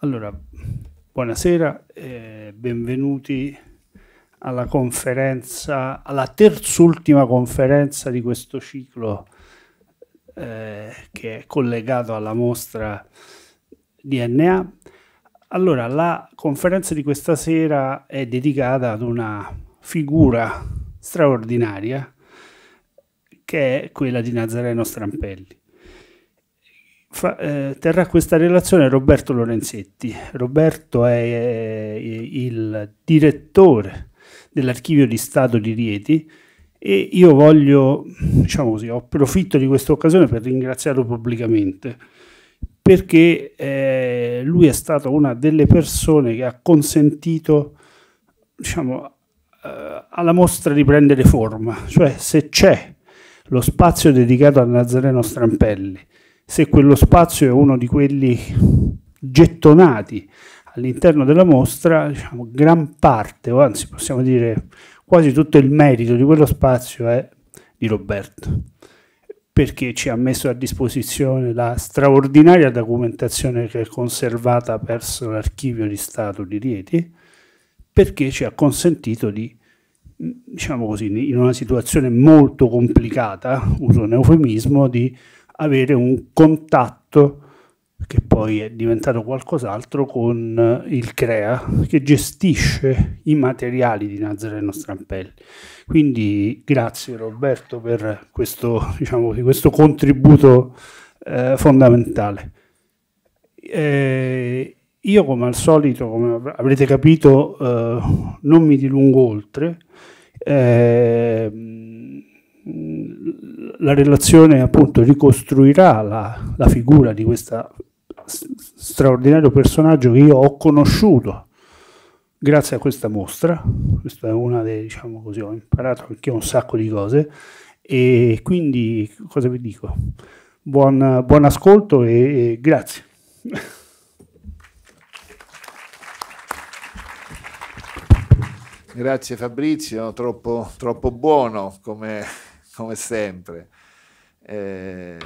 Allora, buonasera e eh, benvenuti alla conferenza, alla terz'ultima conferenza di questo ciclo eh, che è collegato alla mostra DNA. Allora, la conferenza di questa sera è dedicata ad una figura straordinaria che è quella di Nazareno Strampelli. Fa, eh, terrà questa relazione Roberto Lorenzetti. Roberto è, è eh, il direttore dell'archivio di Stato di Rieti e io voglio, diciamo così, approfitto di questa occasione per ringraziarlo pubblicamente perché eh, lui è stato una delle persone che ha consentito diciamo, eh, alla mostra di prendere forma, cioè se c'è lo spazio dedicato a Nazareno Strampelli se quello spazio è uno di quelli gettonati all'interno della mostra, diciamo, gran parte, o anzi possiamo dire quasi tutto il merito di quello spazio è di Roberto, perché ci ha messo a disposizione la straordinaria documentazione che è conservata presso l'archivio di Stato di Rieti, perché ci ha consentito di, diciamo così, in una situazione molto complicata, uso un eufemismo, di avere un contatto che poi è diventato qualcos'altro con eh, il CREA che gestisce i materiali di Nazareno Strampelli. Quindi grazie Roberto per questo, diciamo, questo contributo eh, fondamentale. Eh, io come al solito, come avrete capito, eh, non mi dilungo oltre. Eh, la relazione appunto ricostruirà la, la figura di questo straordinario personaggio che io ho conosciuto grazie a questa mostra, questa è una delle, diciamo così, ho imparato anche un sacco di cose e quindi cosa vi dico? Buon, buon ascolto e, e grazie. Grazie Fabrizio, troppo, troppo buono come come sempre. Eh,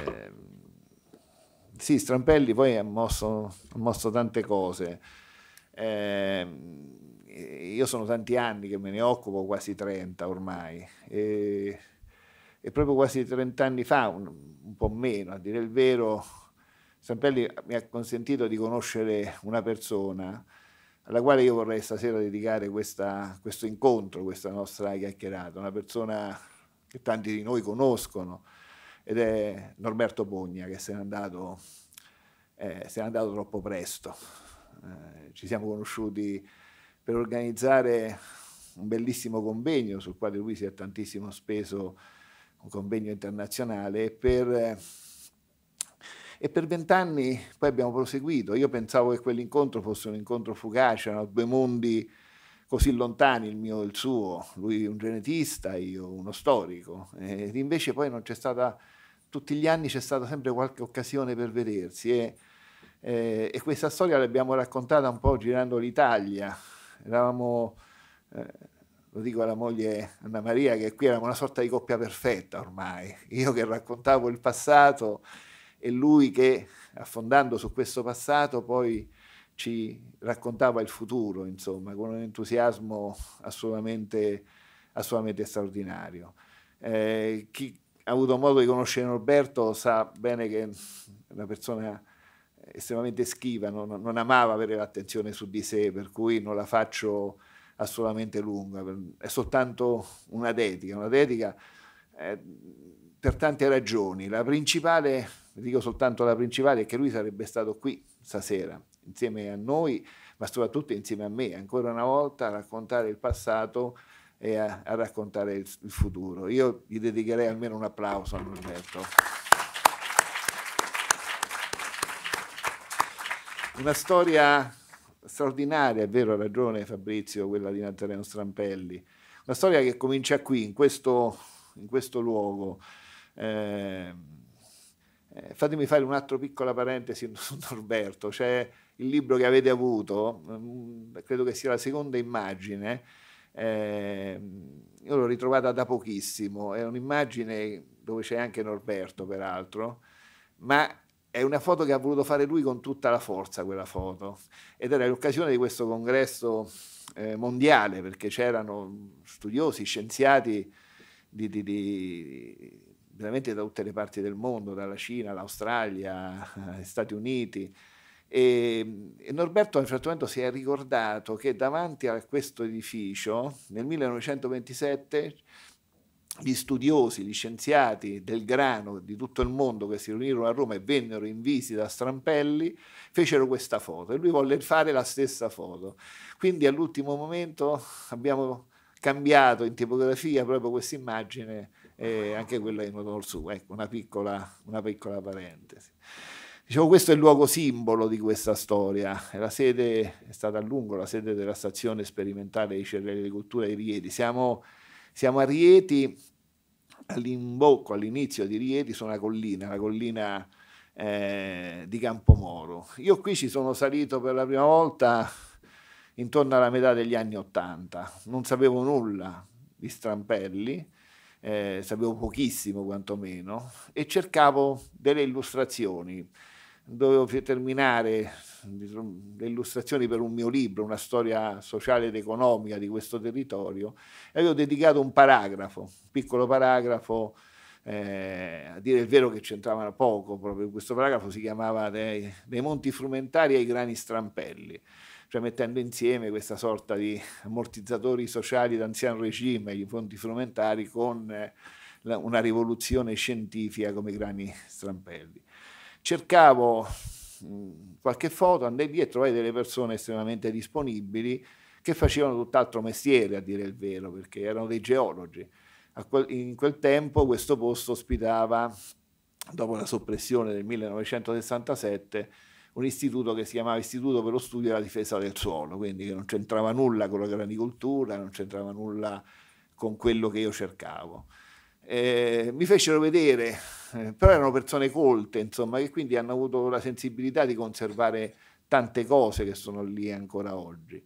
sì, Strampelli poi ha mosso, ha mosso tante cose. Eh, io sono tanti anni che me ne occupo, quasi 30 ormai. E, e proprio quasi 30 anni fa, un, un, po' meno, a dire il vero, Strampelli mi ha consentito di conoscere una persona alla quale io vorrei stasera dedicare questa, questo incontro, questa nostra chiacchierata, una persona che tanti di noi conoscono, ed è Norberto Bogna che se n'è andato, eh, se n'è andato troppo presto. Eh, ci siamo conosciuti per organizzare un bellissimo convegno sul quale lui si è tantissimo speso, un convegno internazionale, per, e per vent'anni poi abbiamo proseguito. Io pensavo che quell'incontro fosse un incontro fugace, erano due mondi così lontani il mio e il suo, lui un genetista, io uno storico, ed invece poi non c'è stata, tutti gli anni c'è stata sempre qualche occasione per vedersi e, eh, e questa storia l'abbiamo raccontata un po' girando l'Italia, eravamo, eh, lo dico alla moglie Anna Maria, che qui eravamo una sorta di coppia perfetta ormai, io che raccontavo il passato e lui che affondando su questo passato poi ci raccontava il futuro, insomma, con un entusiasmo assolutamente, assolutamente straordinario. Eh, chi ha avuto modo di conoscere Norberto sa bene che è una persona estremamente schiva, non, non amava avere l'attenzione su di sé, per cui non la faccio assolutamente lunga, è soltanto una dedica, una dedica eh, per tante ragioni. La principale, dico soltanto la principale, è che lui sarebbe stato qui stasera insieme a noi, ma soprattutto insieme a me, ancora una volta a raccontare il passato e a, a raccontare il, il, futuro. Io gli dedicherei almeno un applauso a Norberto. Una storia straordinaria, è vero, ha ragione Fabrizio, quella di Nazareno Strampelli. Una storia che comincia qui, in questo, in questo luogo. Ehm, eh, fatemi fare un'altra piccola parentesi su Norberto. C'è il libro che avete avuto, mm, credo che sia la seconda immagine, eh, io l'ho ritrovata da pochissimo, è un'immagine dove c'è anche Norberto peraltro, ma è una foto che ha voluto fare lui con tutta la forza quella foto ed era l'occasione di questo congresso eh, mondiale perché c'erano studiosi, scienziati di, di, di, veramente da tutte le parti del mondo, dalla Cina all'Australia, agli Stati Uniti, e, ehm, e Norberto nel frattempo si è ricordato che davanti a questo edificio nel 1927 gli studiosi, gli scienziati del grano di tutto il mondo che si riunirono a Roma e vennero in visita a Strampelli, fecero questa foto e lui volle fare la stessa foto. Quindi all'ultimo momento abbiamo cambiato in tipografia proprio questa immagine e eh, anche quella in onor suo. Ecco, una piccola, una piccola parentesi. Diciamo, questo è il luogo simbolo di questa storia. La sede è stata a lungo la sede della stazione sperimentale di Cervelli di Cultura di Rieti. Siamo, siamo a Rieti, all'imbocco, all'inizio di Rieti, su una collina, la collina eh, di Campomoro. Io qui ci sono salito per la prima volta intorno alla metà degli anni Ottanta. Non sapevo nulla di strampelli, eh, sapevo pochissimo quantomeno, e cercavo delle illustrazioni dovevo terminare diciamo, le illustrazioni per un mio libro, una storia sociale ed economica di questo territorio, e avevo dedicato un paragrafo, un piccolo paragrafo, eh, a dire il vero che c'entrava poco, proprio questo paragrafo si chiamava dei, dei Monti Frumentari ai Grani Strampelli, cioè mettendo insieme questa sorta di ammortizzatori sociali d'anziano regime, i Monti Frumentari, con eh, la, una rivoluzione scientifica come i Grani Strampelli cercavo mm, qualche foto, andai lì e trovai delle persone estremamente disponibili che facevano tutt'altro mestiere, a dire il vero, perché erano dei geologi. In quel tempo questo posto ospitava, dopo la soppressione del 1967, un istituto che si chiamava Istituto per lo Studio e la Difesa del Suolo, quindi che non c'entrava nulla con la granicoltura, non c'entrava nulla con quello che io cercavo. Eh, mi fecero vedere, eh, però erano persone colte, insomma, che quindi hanno avuto la sensibilità di conservare tante cose che sono lì ancora oggi.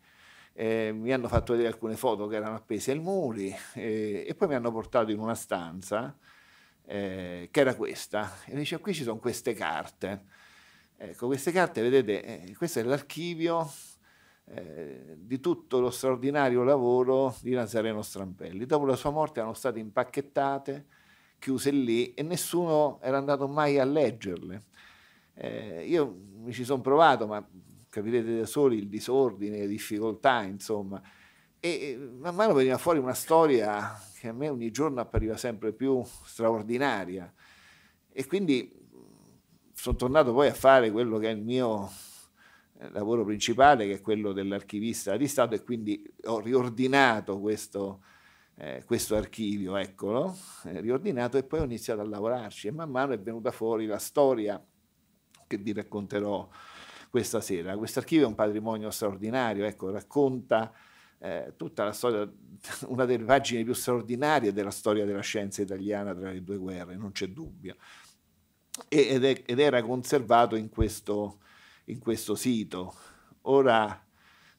Eh, mi hanno fatto vedere alcune foto che erano appese ai muri eh, e poi mi hanno portato in una stanza eh, che era questa e mi dice qui ci sono queste carte. Ecco, queste carte, vedete, eh, questo è l'archivio eh, di tutto lo straordinario lavoro di Nazareno Strampelli. Dopo la sua morte erano state impacchettate, chiuse lì e nessuno era andato mai a leggerle. Eh, io mi ci sono provato, ma capirete da soli il disordine, le difficoltà, insomma. E man mano veniva fuori una storia che a me ogni giorno appariva sempre più straordinaria. E quindi sono tornato poi a fare quello che è il mio eh, lavoro principale che è quello dell'archivista di Stato e quindi ho riordinato questo, eh, questo archivio, eccolo, eh, riordinato e poi ho iniziato a lavorarci e man mano è venuta fuori la storia che vi racconterò questa sera. Questo archivio è un patrimonio straordinario, ecco, racconta eh, tutta la storia, una delle pagine più straordinarie della storia della scienza italiana tra le due guerre, non c'è dubbio. Ed, è, ed era conservato in questo in questo sito. Ora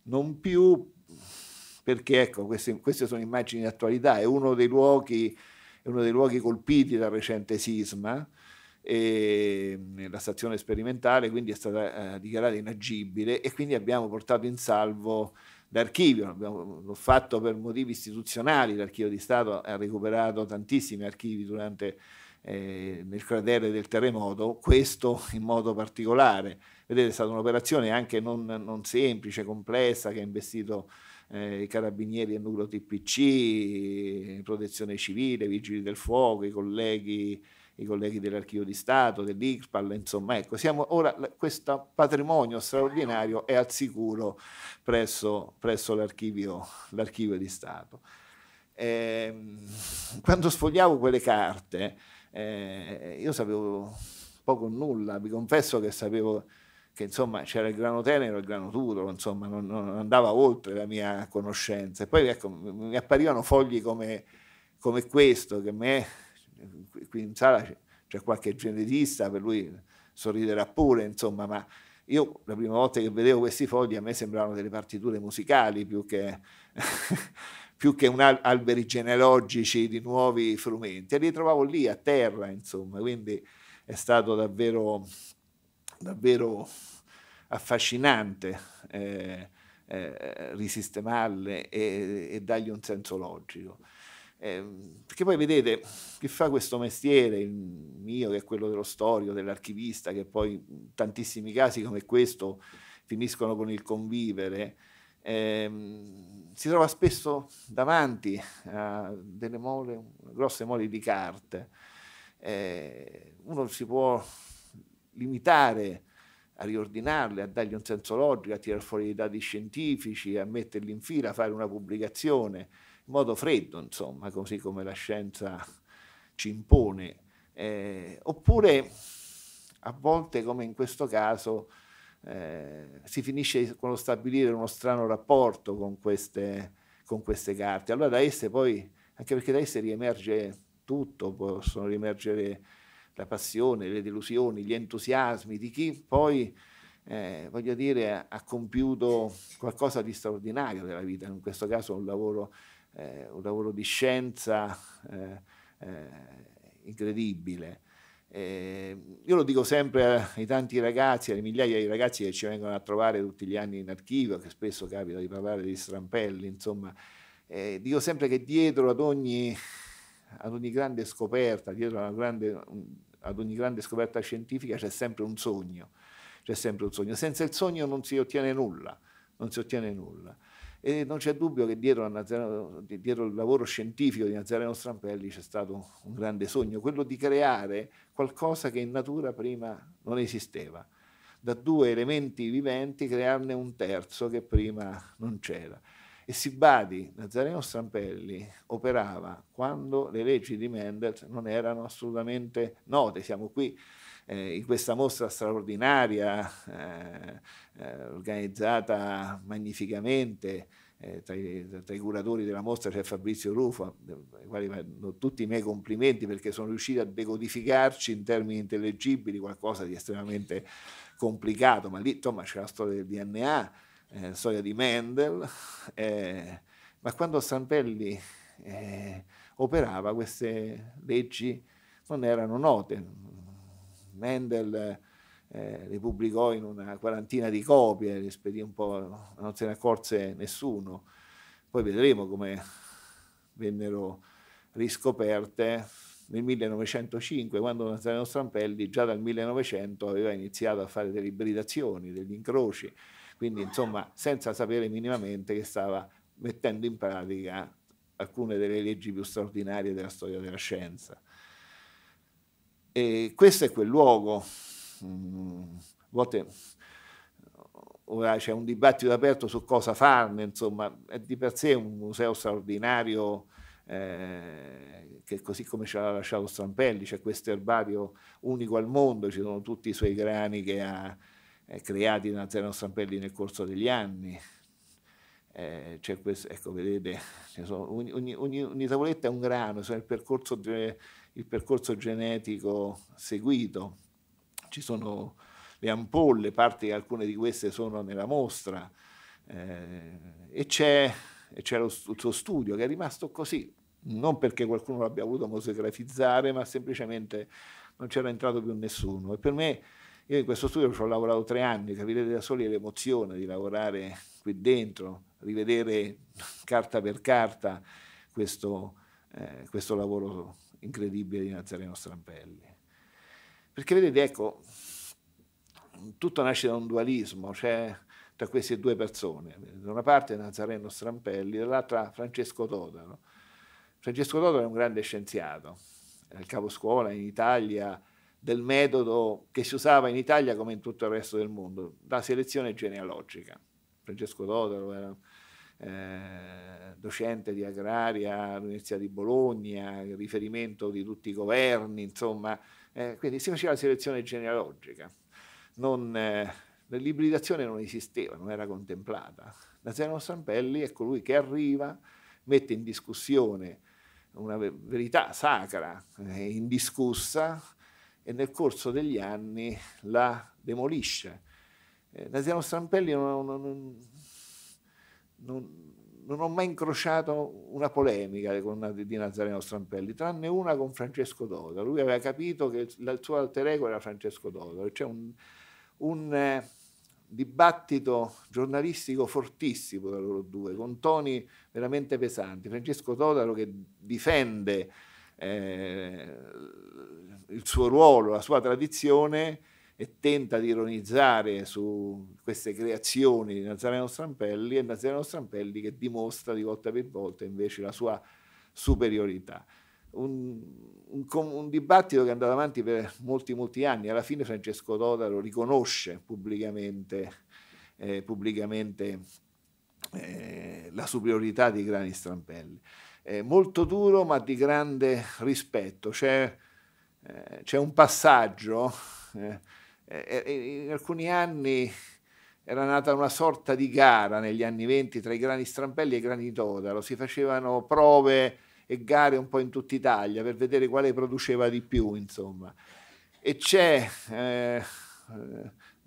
non più perché ecco, queste, queste sono immagini di attualità, è uno dei luoghi, uno dei luoghi colpiti dal recente sisma, e, mm, la stazione sperimentale quindi è stata eh, dichiarata inagibile e quindi abbiamo portato in salvo l'archivio, abbiamo, l'ho fatto per motivi istituzionali, l'archivio di Stato ha recuperato tantissimi archivi durante eh, nel cratere del terremoto, questo in modo particolare. Vedete, è stata un'operazione anche non, non semplice, complessa, che ha investito eh, i carabinieri del nucleo TPC, protezione civile, vigili del fuoco, i colleghi, i colleghi dell'archivio di Stato, dell'ICPAL, insomma, ecco, siamo ora, questo patrimonio straordinario è al sicuro presso, presso l'archivio, l'archivio, di Stato. Eh, quando sfogliavo quelle carte, eh, io sapevo poco o nulla, vi confesso che sapevo che insomma c'era il grano tenero e il grano duro, insomma non, non andava oltre la mia conoscenza. E poi ecco, mi apparivano fogli come, come questo, che a me, qui in sala c'è, c'è qualche genetista, per lui sorriderà pure, insomma, ma io la prima volta che vedevo questi fogli a me sembravano delle partiture musicali più che... più che un al- alberi genealogici di nuovi frumenti, e li trovavo lì a terra, insomma, quindi è stato davvero davvero affascinante eh, eh, risistemarle e, e, dargli un senso logico. Eh, perché poi vedete chi fa questo mestiere, il mio che è quello dello storico, dell'archivista, che poi in tantissimi casi come questo finiscono con il convivere, ehm, si trova spesso davanti a delle mole, grosse mole di carte. Eh, uno si può limitare, a riordinarle, a dargli un senso logico, a tirare fuori i dati scientifici, a metterli in fila, a fare una pubblicazione, in modo freddo, insomma, così come la scienza ci impone. Eh, oppure a volte, come in questo caso, eh, si finisce con lo stabilire uno strano rapporto con queste, con queste carte. Allora da esse poi, anche perché da esse riemerge tutto, possono riemergere la passione, le delusioni, gli entusiasmi di chi poi, eh, voglio dire, ha compiuto qualcosa di straordinario della vita, in questo caso un lavoro, eh, un lavoro di scienza eh, eh, incredibile. Eh, io lo dico sempre ai tanti ragazzi, alle migliaia di ragazzi che ci vengono a trovare tutti gli anni in archivio, che spesso capita di parlare di strampelli, insomma, eh, dico sempre che dietro ad ogni, ad ogni grande scoperta, dietro a una grande ad ogni grande scoperta scientifica c'è sempre un sogno, c'è sempre un sogno. Senza il sogno non si ottiene nulla, non si ottiene nulla. E non c'è dubbio che dietro, Nazareno, dietro il lavoro scientifico di Nazareno Strampelli c'è stato un grande sogno, quello di creare qualcosa che in natura prima non esisteva. Da due elementi viventi crearne un terzo che prima non c'era. E si badi, Nazareno Strampelli, operava quando le leggi di Mendel non erano assolutamente note. Siamo qui eh, in questa mostra straordinaria, eh, eh organizzata magnificamente. Eh, tra i, tra, i, curatori della mostra c'è Fabrizio Rufo, eh, ai quali vanno tutti i miei complimenti perché sono riusciti a decodificarci in termini intellegibili qualcosa di estremamente complicato, ma lì insomma c'è la storia del DNA, eh, storia di Mendel, eh, ma quando Stampelli eh, operava queste leggi non erano note. Mendel eh, le pubblicò in una quarantina di copie, le spedì un po', non se ne accorse nessuno. Poi vedremo come vennero riscoperte nel 1905, quando Nazareno Strampelli già dal 1900 aveva iniziato a fare delle ibridazioni, degli incroci, quindi, insomma, senza sapere minimamente che stava mettendo in pratica alcune delle leggi più straordinarie della storia della scienza. E questo è quel luogo. Mm, a volte ora c'è un dibattito aperto su cosa farne, insomma, è di per sé un museo straordinario. Eh, che così come ce l'ha lasciato Strampelli, c'è questo erbario unico al mondo, ci sono tutti i suoi grani che ha eh, creati da Antonio Stampelli nel corso degli anni. Eh, c'è cioè, questo, ecco, vedete, ogni, ogni, ogni, ogni, tavoletta è un grano, cioè il, percorso, il percorso genetico seguito. Ci sono le ampolle, parte, alcune di queste sono nella mostra, eh, e c'è, e c'è lo, il suo studio che è rimasto così, non perché qualcuno l'abbia voluto museografizzare, ma semplicemente non c'era entrato più nessuno. E per me io in questo studio ci ho lavorato tre anni, capirete da soli l'emozione di lavorare qui dentro, rivedere carta per carta questo, eh, questo lavoro incredibile di Nazareno Strampelli. Perché vedete, ecco, tutto nasce da un dualismo, cioè tra queste due persone, da una parte Nazareno Strampelli, dall'altra Francesco Todaro. Francesco Todaro è un grande scienziato, è il caposcuola in Italia, del metodo che si usava in Italia come in tutto il resto del mondo, la selezione genealogica. Francesco Totaro era eh, docente di agraria all'Università di Bologna, riferimento di tutti i governi, insomma, eh, quindi si faceva la selezione genealogica. Non, eh, l'ibridazione non esisteva, non era contemplata. Nazareno Sampelli è colui che arriva, mette in discussione una verità sacra, eh, indiscussa, e nel corso degli anni la demolisce. Eh, Nasiano Strampelli non, non, non, non, ho mai incrociato una polemica con, di Nazareno Strampelli, tranne una con Francesco Dodo. Lui aveva capito che il, il suo alter ego era Francesco Dodo. C'è un, un eh, dibattito giornalistico fortissimo tra loro due, con toni veramente pesanti. Francesco Todaro che difende eh, il suo ruolo, la sua tradizione e tenta di ironizzare su queste creazioni di Nazareno Strampelli e Nazareno Strampelli che dimostra di volta per volta invece la sua superiorità. Un, un, un, dibattito che è andato avanti per molti, molti anni. Alla fine Francesco Todaro riconosce pubblicamente, eh, pubblicamente eh, la superiorità di Grani Strampelli eh, molto duro ma di grande rispetto. C'è, eh, c'è un passaggio, eh, eh, eh, in alcuni anni era nata una sorta di gara negli anni 20 tra i grani strampelli e i grani todaro, si facevano prove e gare un po' in tutta Italia per vedere quale produceva di più, insomma. E c'è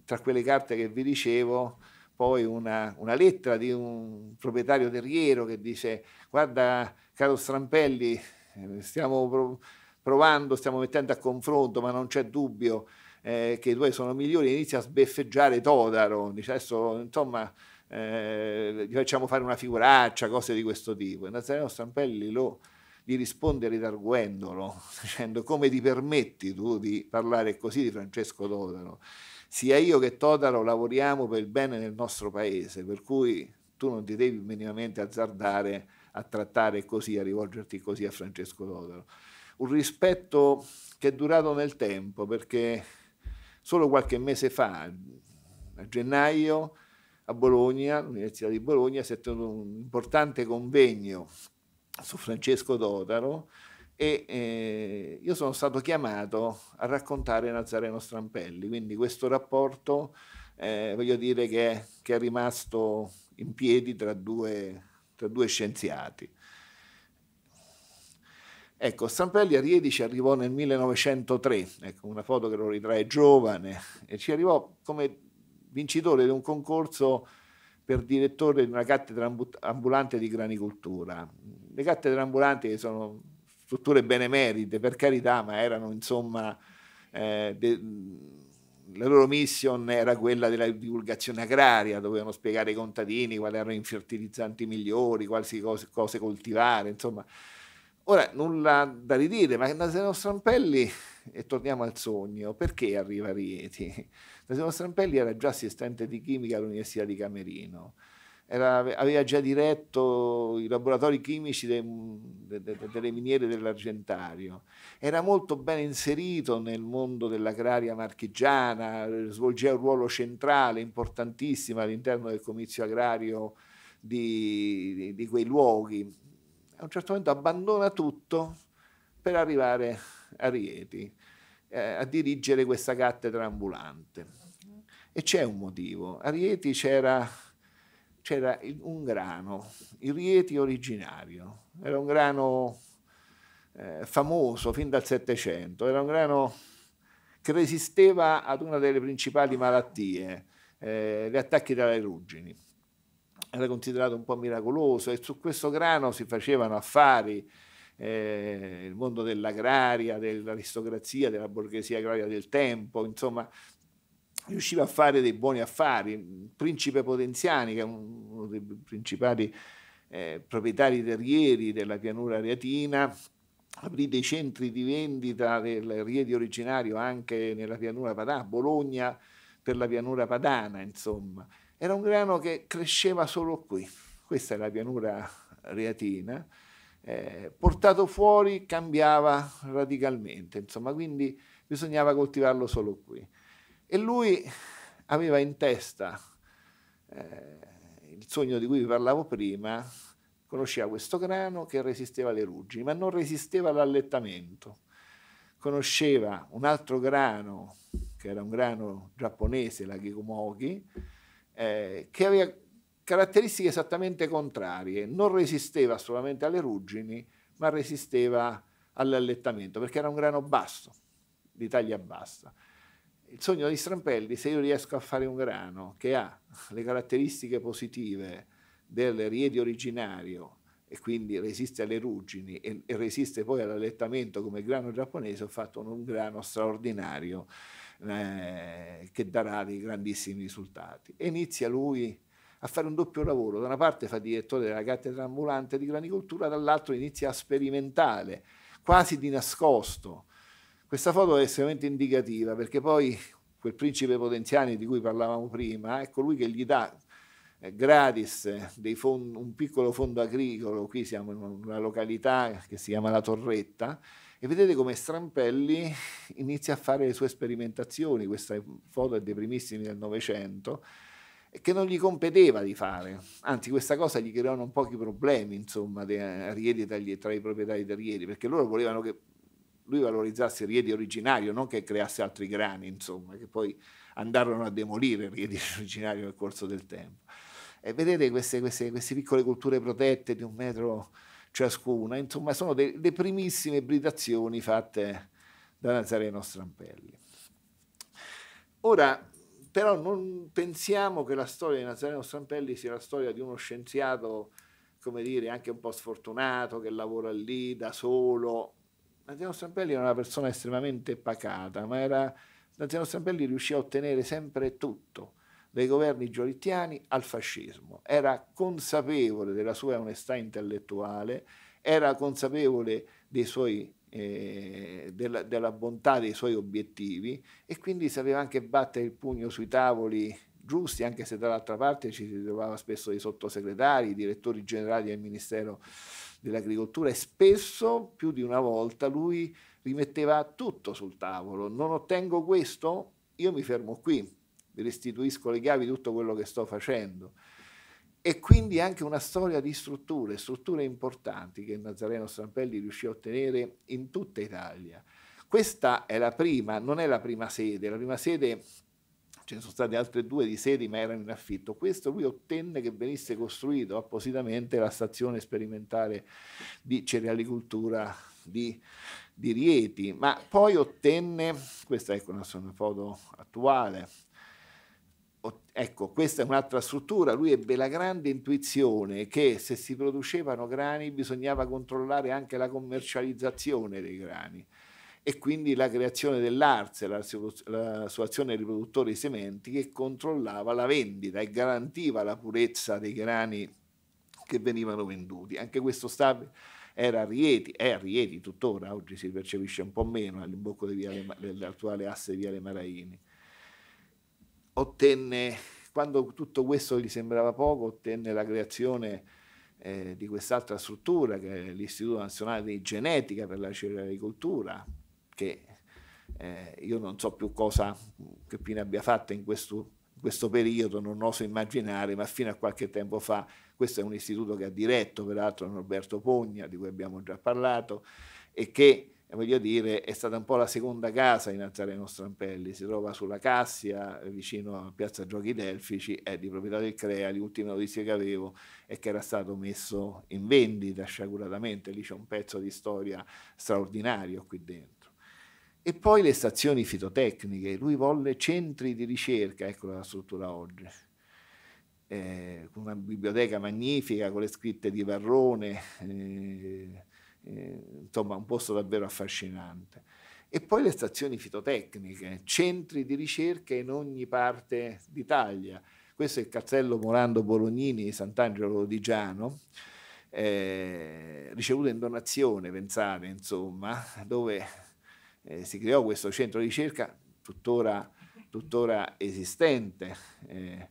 tra quelle carte che vi dicevo poi una, una, lettera di un proprietario terriero che dice guarda caro Strampelli eh, stiamo provando, stiamo mettendo a confronto ma non c'è dubbio eh, che i tuoi sono migliori inizia a sbeffeggiare Todaro dice adesso insomma eh, gli facciamo fare una figuraccia cose di questo tipo e Nazareno Strampelli lo, gli risponde ridarguendolo dicendo come ti permetti tu di parlare così di Francesco Todaro sia io che Totaro lavoriamo per il bene del nostro paese, per cui tu non ti devi minimamente azzardare a trattare così, a rivolgerti così a Francesco Totaro. Un rispetto che è durato nel tempo, perché solo qualche mese fa, a gennaio, a Bologna, all'Università di Bologna, si è tenuto un importante convegno su Francesco Totaro, e eh, io sono stato chiamato a raccontare Nazareno Strampelli, quindi questo rapporto eh, voglio dire che, che, è rimasto in piedi tra due, tra due scienziati. Ecco, Strampelli a Riedi ci arrivò nel 1903, ecco una foto che lo ritrae giovane, e ci arrivò come vincitore di un concorso per direttore di una cattedra ambulante di granicoltura. Le cattedre ambulanti sono strutture benemerite, per carità, ma erano insomma... Eh, de, la loro mission era quella della divulgazione agraria, dovevano spiegare ai contadini quali erano i fertilizzanti migliori, quali cose, cose coltivare, insomma. Ora, nulla da ridire, ma Naseno Strampelli, e torniamo al sogno, perché arriva a Rieti? Naseno Strampelli era già assistente di chimica all'Università di Camerino era, aveva già diretto i laboratori chimici de, de, de, delle miniere dell'Argentario, era molto ben inserito nel mondo dell'agraria marchigiana, svolgeva un ruolo centrale, importantissimo all'interno del comizio agrario di, di, di quei luoghi. A un certo momento abbandona tutto per arrivare a Rieti, eh, a dirigere questa cattedra ambulante. E c'è un motivo. A Rieti c'era c'era un grano, il Rieti originario, era un grano eh, famoso fin dal Settecento, era un grano che resisteva ad una delle principali malattie, eh, gli attacchi dalle ruggini. Era considerato un po' miracoloso e su questo grano si facevano affari, eh, il mondo dell'agraria, dell'aristocrazia, della borghesia agraria del tempo, insomma riusciva a fare dei buoni affari. Principe Potenziani, che è uno dei principali eh, proprietari terrieri della pianura reatina, aprì dei centri di vendita del riedi originario anche nella pianura padana, Bologna per la pianura padana, insomma. Era un grano che cresceva solo qui, questa è la pianura reatina, eh, portato fuori cambiava radicalmente, insomma, quindi bisognava coltivarlo solo qui. E lui aveva in testa eh, il sogno di cui vi parlavo prima, conosceva questo grano che resisteva alle ruggini, ma non resisteva all'allettamento. Conosceva un altro grano, che era un grano giapponese, la Gikumogi, eh, che aveva caratteristiche esattamente contrarie, non resisteva solamente alle ruggini, ma resisteva all'allettamento, perché era un grano basso, di taglia bassa il sogno di Strampelli, se io riesco a fare un grano che ha le caratteristiche positive del riedi originario e quindi resiste alle ruggini e, e resiste poi all'allettamento come grano giapponese, ho fatto un, un grano straordinario eh, che darà dei grandissimi risultati. E inizia lui a fare un doppio lavoro, da una parte fa direttore della cattedra ambulante di granicoltura, dall'altro inizia a sperimentare, quasi di nascosto, questa foto è estremamente indicativa perché poi quel principe Potenziani di cui parlavamo prima è colui che gli dà eh, gratis eh, fondi, un piccolo fondo agricolo, qui siamo in una località che si chiama La Torretta, e vedete come Strampelli inizia a fare le sue sperimentazioni, questa foto è dei primissimi del Novecento, che non gli competeva di fare, anzi questa cosa gli creò non pochi problemi, insomma, a eh, Riedi, tra i proprietari di Riedi, perché loro volevano che lui valorizzasse Riedi originario, non che creasse altri grani, insomma, che poi andarono a demolire Riedi originario nel corso del tempo. E vedete queste, queste, queste piccole culture protette di un metro ciascuna, insomma, sono de, le primissime ibridazioni fatte da Nazareno Strampelli. Ora, però non pensiamo che la storia di Nazareno Strampelli sia la storia di uno scienziato, come dire, anche un po' sfortunato, che lavora lì da solo, Naziano Stampelli era una persona estremamente pacata, ma era, Naziano Stampelli riuscì a ottenere sempre tutto, dai governi giolittiani al fascismo. Era consapevole della sua onestà intellettuale, era consapevole suoi, eh, della, della bontà dei suoi obiettivi e quindi sapeva anche battere il pugno sui tavoli giusti, anche se dall'altra parte ci si trovava spesso dei sottosegretari, i direttori generali del Ministero dell'agricoltura e spesso, più di una volta, lui rimetteva tutto sul tavolo. Non ottengo questo? Io mi fermo qui, vi restituisco le chiavi di tutto quello che sto facendo. E quindi anche una storia di strutture, strutture importanti che Nazareno Strampelli riuscì a ottenere in tutta Italia. Questa è la prima, non è la prima sede, la prima sede ce ne sono state altre due di sedi ma erano in affitto. Questo lui ottenne che venisse costruito appositamente la stazione sperimentale di cerealicoltura di, di Rieti, ma poi ottenne, questa è ecco, una, una foto attuale, Ecco, questa è un'altra struttura. Lui ebbe la grande intuizione che se si producevano grani bisognava controllare anche la commercializzazione dei grani e quindi la creazione dell'Arse, l'associazione di sementi, che controllava la vendita e garantiva la purezza dei grani che venivano venduti. Anche questo stabile era a Rieti, è a Rieti tuttora, oggi si percepisce un po' meno all'imbocco dell'attuale asse di Viale Maraini. Ottenne, quando tutto questo gli sembrava poco, ottenne la creazione eh, di quest'altra struttura che è l'Istituto Nazionale di Genetica per la Cerealicoltura, che eh, io non so più cosa che Pina abbia fatto in questo, in questo periodo, non oso immaginare, ma fino a qualche tempo fa questo è un istituto che ha diretto peraltro Norberto Pogna, di cui abbiamo già parlato, e che voglio dire, è stata un po' la seconda casa in Alzareno Strampelli, si trova sulla Cassia, vicino a Piazza Giochi Delfici, è di proprietà del CREA, l'ultima notizia che avevo è che era stato messo in vendita sciaguratamente, lì c'è un pezzo di storia straordinario qui dentro. E poi le stazioni fitotecniche, lui volle centri di ricerca, ecco la struttura oggi, eh, una biblioteca magnifica con le scritte di Varrone, eh, eh, insomma un posto davvero affascinante. E poi le stazioni fitotecniche, centri di ricerca in ogni parte d'Italia. Questo è il castello Morando Bolognini di Sant'Angelo di Giano, eh, ricevuto in donazione, pensate, insomma, dove eh, si creò questo centro di ricerca tuttora, tuttora esistente, eh,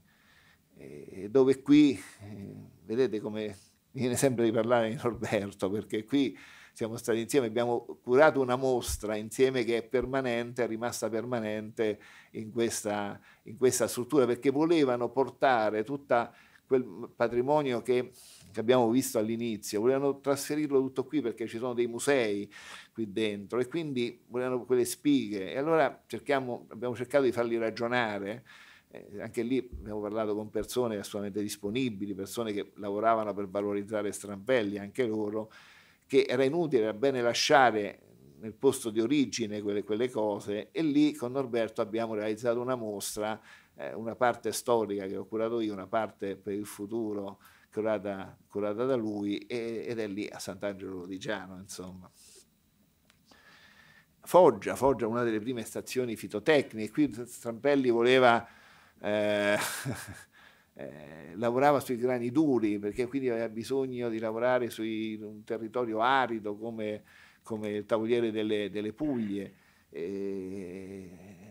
eh dove qui, eh, vedete come viene sempre di parlare di Norberto, perché qui siamo stati insieme, abbiamo curato una mostra insieme che è permanente, è rimasta permanente in questa, in questa struttura, perché volevano portare tutta quel patrimonio che, che, abbiamo visto all'inizio, volevano trasferirlo tutto qui perché ci sono dei musei qui dentro e quindi volevano quelle spighe. E allora abbiamo cercato di farli ragionare. Eh, anche lì abbiamo parlato con persone assolutamente disponibili, persone che lavoravano per valorizzare Strampelli, anche loro, che era inutile, era bene lasciare nel posto di origine quelle, quelle cose e lì con Norberto abbiamo realizzato una mostra eh, una parte storica che ho curato io, una parte per il futuro curata, curata da lui e, ed è lì a Sant'Angelo Lodigiano, insomma. Foggia, Foggia una delle prime stazioni fitotecniche, qui Strampelli voleva... Eh, Eh, lavorava sui grani duri perché quindi aveva bisogno di lavorare su un territorio arido come, come il tavoliere delle, delle Puglie. Eh,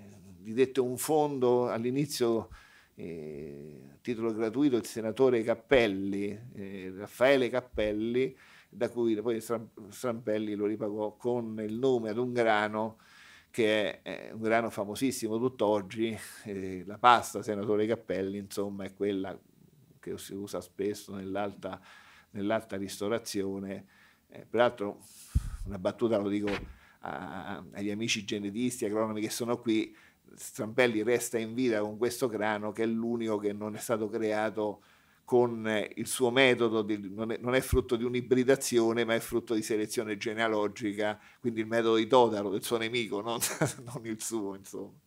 gli dette un fondo all'inizio eh, a titolo gratuito il senatore Cappelli, eh, Raffaele Cappelli, da cui poi Strampelli lo ripagò con il nome ad un grano che è un grano famosissimo tutt'oggi, eh, la pasta senatore Cappelli, insomma, è quella che si usa spesso nell'alta, nell'alta ristorazione. Eh, peraltro, una battuta lo dico a, agli amici genetisti, agronomi che sono qui, Stampelli resta in vita con questo grano che è l'unico che non è stato creato con eh, il suo metodo, di, non, è, non, è, frutto di un'ibridazione, ma è frutto di selezione genealogica, quindi il metodo di Totaro, del suo nemico, non, non il suo, insomma.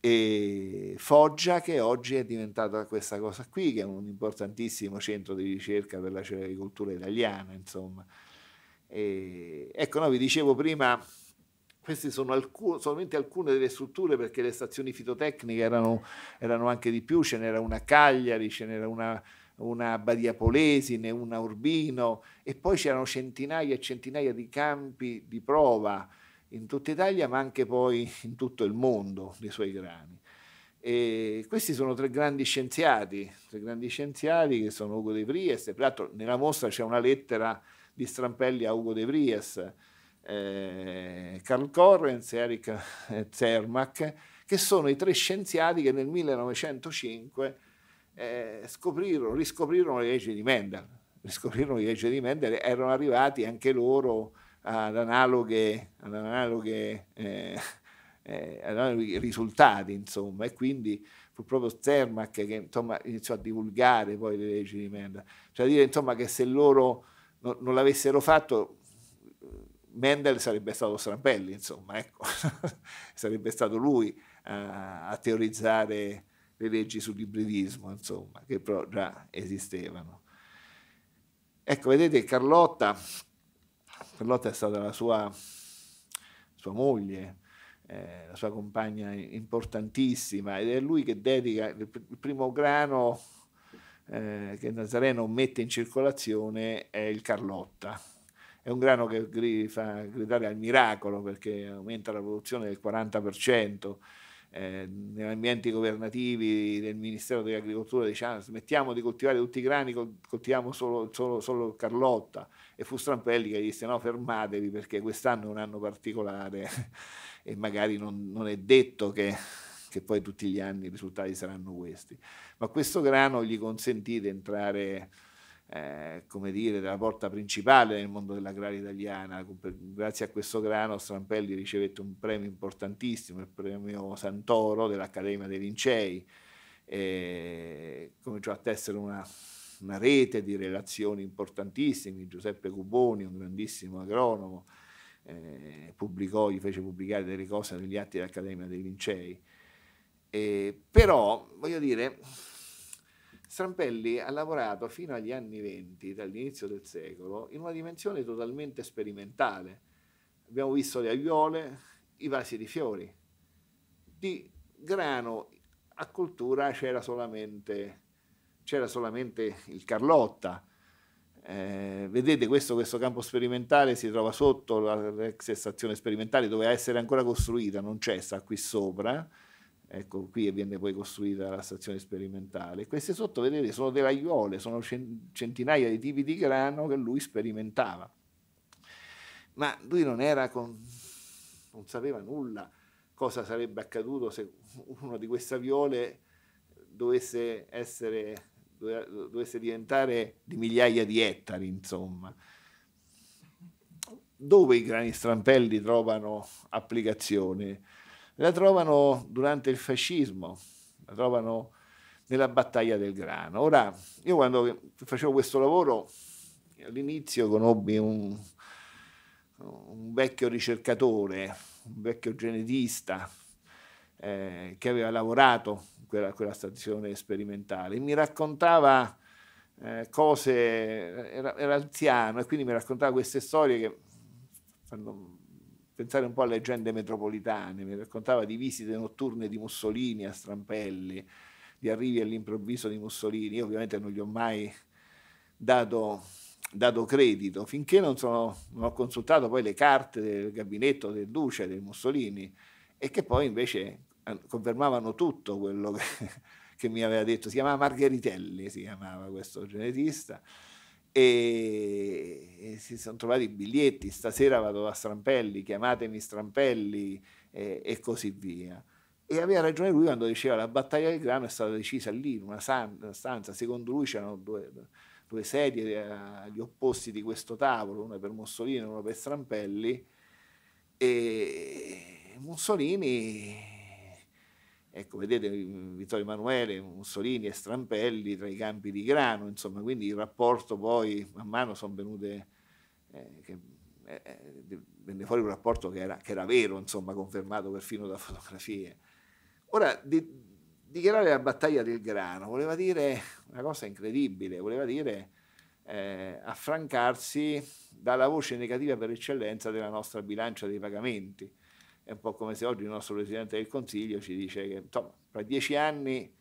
E Foggia, che oggi è diventata questa cosa qui, che è un importantissimo centro di ricerca per la cerealicoltura italiana, insomma. E, ecco, no, vi dicevo prima queste sono alcune, solamente alcune delle strutture perché le stazioni fitotecniche erano, erano anche di più, ce n'era una a Cagliari, ce n'era una, una a Badia Polesine, una a Urbino e poi c'erano centinaia e centinaia di campi di prova in tutta Italia ma anche poi in tutto il mondo dei suoi grani. E questi sono tre grandi scienziati, tre grandi scienziati che sono Ugo De Vries, peraltro nella mostra c'è una lettera di Strampelli a Ugo De Vries, eh, Carl Correns e Eric eh, Zermatt, che sono i tre scienziati che nel 1905 eh, scoprirono, riscoprirono le leggi di Mendel. Riscoprirono le leggi di Mendel, erano arrivati anche loro ad analoghe, ad analoghe eh, eh, analoghi risultati, insomma, e quindi fu proprio Zermatt che insomma, iniziò a divulgare poi le leggi di Mendel. Cioè dire insomma, che se loro no, non l'avessero fatto Mendel sarebbe stato Strampelli, insomma, ecco. sarebbe stato lui a, eh, a teorizzare le leggi sull'ibridismo, insomma, che però già esistevano. Ecco, vedete, Carlotta, Carlotta è stata la sua, sua moglie, eh, la sua compagna importantissima, ed è lui che dedica il, primo grano eh, che Nazareno mette in circolazione, è il Carlotta è un grano che fa gridare al miracolo perché aumenta la produzione del 40%. Eh, negli ambienti governativi del Ministero dell'Agricoltura diciamo smettiamo di coltivare tutti i grani, coltiviamo solo, solo, solo Carlotta e fu Strampelli che disse no fermatevi perché quest'anno è un anno particolare e magari non, non è detto che, che, poi tutti gli anni i risultati saranno questi. Ma questo grano gli consentì di entrare eh, come dire, della porta principale nel mondo dell'agraria italiana. Grazie a questo grano Strampelli ricevette un premio importantissimo, il premio Santoro dell'Accademia dei Lincei, eh, cominciò a tessere una, una rete di relazioni importantissime, Giuseppe Cuboni, un grandissimo agronomo, eh, pubblicò, gli fece pubblicare delle cose negli atti dell'Accademia dei Lincei. Eh, però, voglio dire, Strampelli ha lavorato fino agli anni venti, dall'inizio del secolo, in una dimensione totalmente sperimentale. Abbiamo visto le aiuole, i vasi di fiori. Di grano a cultura c'era solamente, c'era solamente il Carlotta. Eh, vedete questo, questo, campo sperimentale si trova sotto l'ex stazione sperimentale, doveva essere ancora costruita, non c'è, sta qui sopra Ecco, qui viene poi costruita la stazione sperimentale. Queste sotto, vedete, sono delle aiuole, sono centinaia di tipi di grano che lui sperimentava. Ma lui non era con... non sapeva nulla cosa sarebbe accaduto se uno di queste aiuole dovesse essere dovesse diventare di migliaia di ettari, insomma. Dove i grani strampelli trovano applicazione? La trovano durante il fascismo, la trovano nella battaglia del grano. Ora, io quando facevo questo lavoro, all'inizio conobbi un, un vecchio ricercatore, un vecchio genetista eh, che aveva lavorato in quella, quella, stazione sperimentale. Mi raccontava eh, cose, era, era, anziano e quindi mi raccontava queste storie che fanno pensare un po' a leggende metropolitane, mi raccontava di visite notturne di Mussolini a Strampelli, di arrivi all'improvviso di Mussolini, io ovviamente non gli ho mai dato, dato credito, finché non, sono, non, ho consultato poi le carte del gabinetto del Duce, del Mussolini, e che poi invece eh, confermavano tutto quello che, che mi aveva detto, si chiamava Margheritelli, si chiamava questo genetista, e si sono trovati i biglietti, stasera vado da Strampelli, chiamatemi Strampelli eh, e così via. E aveva ragione lui quando diceva la battaglia del grano è stata decisa lì, in una, una stanza, secondo lui c'erano due, due sedie eh, agli opposti di questo tavolo, una per Mussolini e una per Strampelli, e Mussolini Ecco, vedete mm, Vittorio Emanuele, Mussolini e Strampelli tra i campi di grano, insomma, quindi il rapporto poi man mano sono venute, eh, che, eh, eh, venne fuori un rapporto che era, che era, vero, insomma, confermato perfino da fotografie. Ora, di, dichiarare la battaglia del grano voleva dire una cosa incredibile, voleva dire eh, affrancarsi dalla voce negativa per eccellenza della nostra bilancia dei pagamenti è un po' come se oggi il nostro Presidente del Consiglio ci dice che insomma, tra dieci anni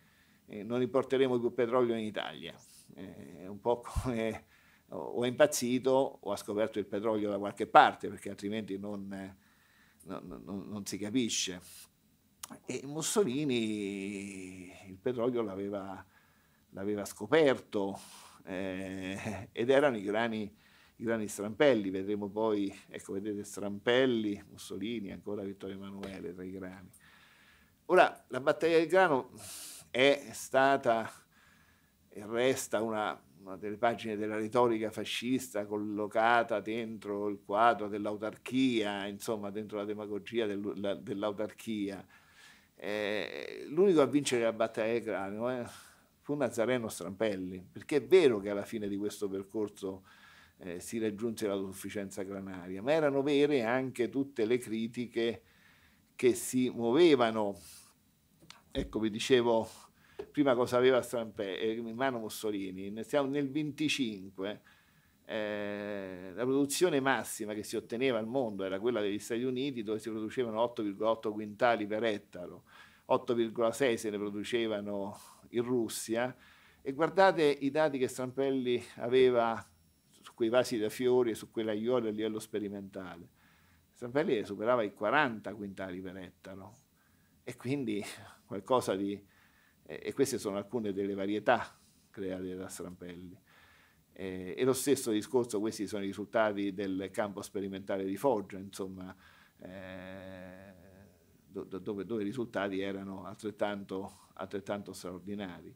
eh, non importeremo più petrolio in Italia. Eh, è un po' come o, o è impazzito o ha scoperto il petrolio da qualche parte, perché altrimenti non, non, eh, non, non si capisce. E Mussolini il petrolio l'aveva, l'aveva scoperto eh, ed erano i grani i grandi strampelli, vedremo poi, ecco vedete Strampelli, Mussolini, ancora Vittorio Emanuele tra i grani. Ora, la battaglia del grano è stata e resta una, una delle pagine della retorica fascista collocata dentro il quadro dell'autarchia, insomma dentro la demagogia del, la, dell'autarchia. Eh, l'unico a vincere la battaglia del grano eh, fu Nazareno Strampelli, perché è vero che alla fine di questo percorso eh, si raggiunse l'autosufficienza granaria, ma erano vere anche tutte le critiche che si muovevano. Ecco, vi dicevo prima cosa aveva Strampè, eh, in mano Mussolini, siamo nel 1925 eh, la produzione massima che si otteneva al mondo era quella degli Stati Uniti dove si producevano 8,8 quintali per ettaro, 8,6 se ne producevano in Russia e guardate i dati che Strampelli aveva quei vasi da fiori e su quelle aiuole a livello sperimentale. Stampelli superava i 40 quintali per ettaro e quindi qualcosa di... e queste sono alcune delle varietà create da Strampelli. e lo stesso discorso, questi sono i risultati del campo sperimentale di Foggia, insomma, eh, dove, dove, i risultati erano altrettanto, altrettanto straordinari.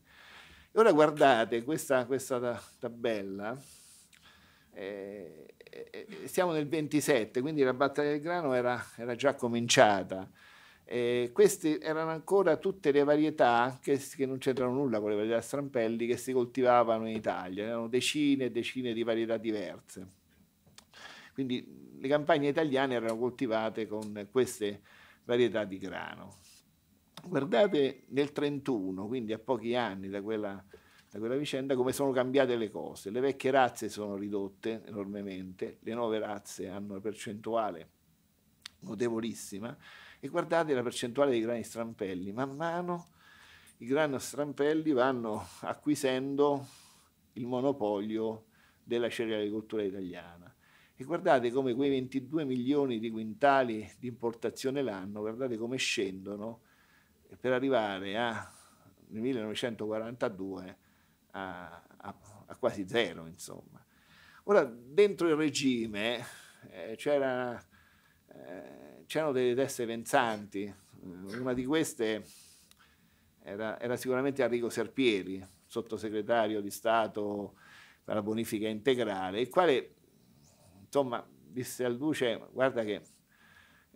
E ora guardate questa, questa tabella, eh, eh, siamo nel 27, quindi la battaglia del grano era, era già cominciata. Eh, queste erano ancora tutte le varietà che, che, non c'entrano nulla con le varietà strampelli che si coltivavano in Italia, erano decine e decine di varietà diverse. Quindi le campagne italiane erano coltivate con queste varietà di grano. Guardate nel 31, quindi a pochi anni da quella da quella vicenda come sono cambiate le cose. Le vecchie razze sono ridotte enormemente, le nuove razze hanno una percentuale notevolissima e guardate la percentuale dei grani strampelli, man mano i grani strampelli vanno acquisendo il monopolio della cerealicoltura italiana. E guardate come quei 22 milioni di quintali di importazione l'anno, guardate come scendono per arrivare a, nel 1942 a, a, a quasi zero, insomma. Ora, dentro il regime eh, c'era, eh, c'erano delle teste pensanti, una di queste era, era sicuramente Arrigo Serpieri, sottosegretario di Stato per la bonifica integrale, il quale insomma disse al Duce guarda che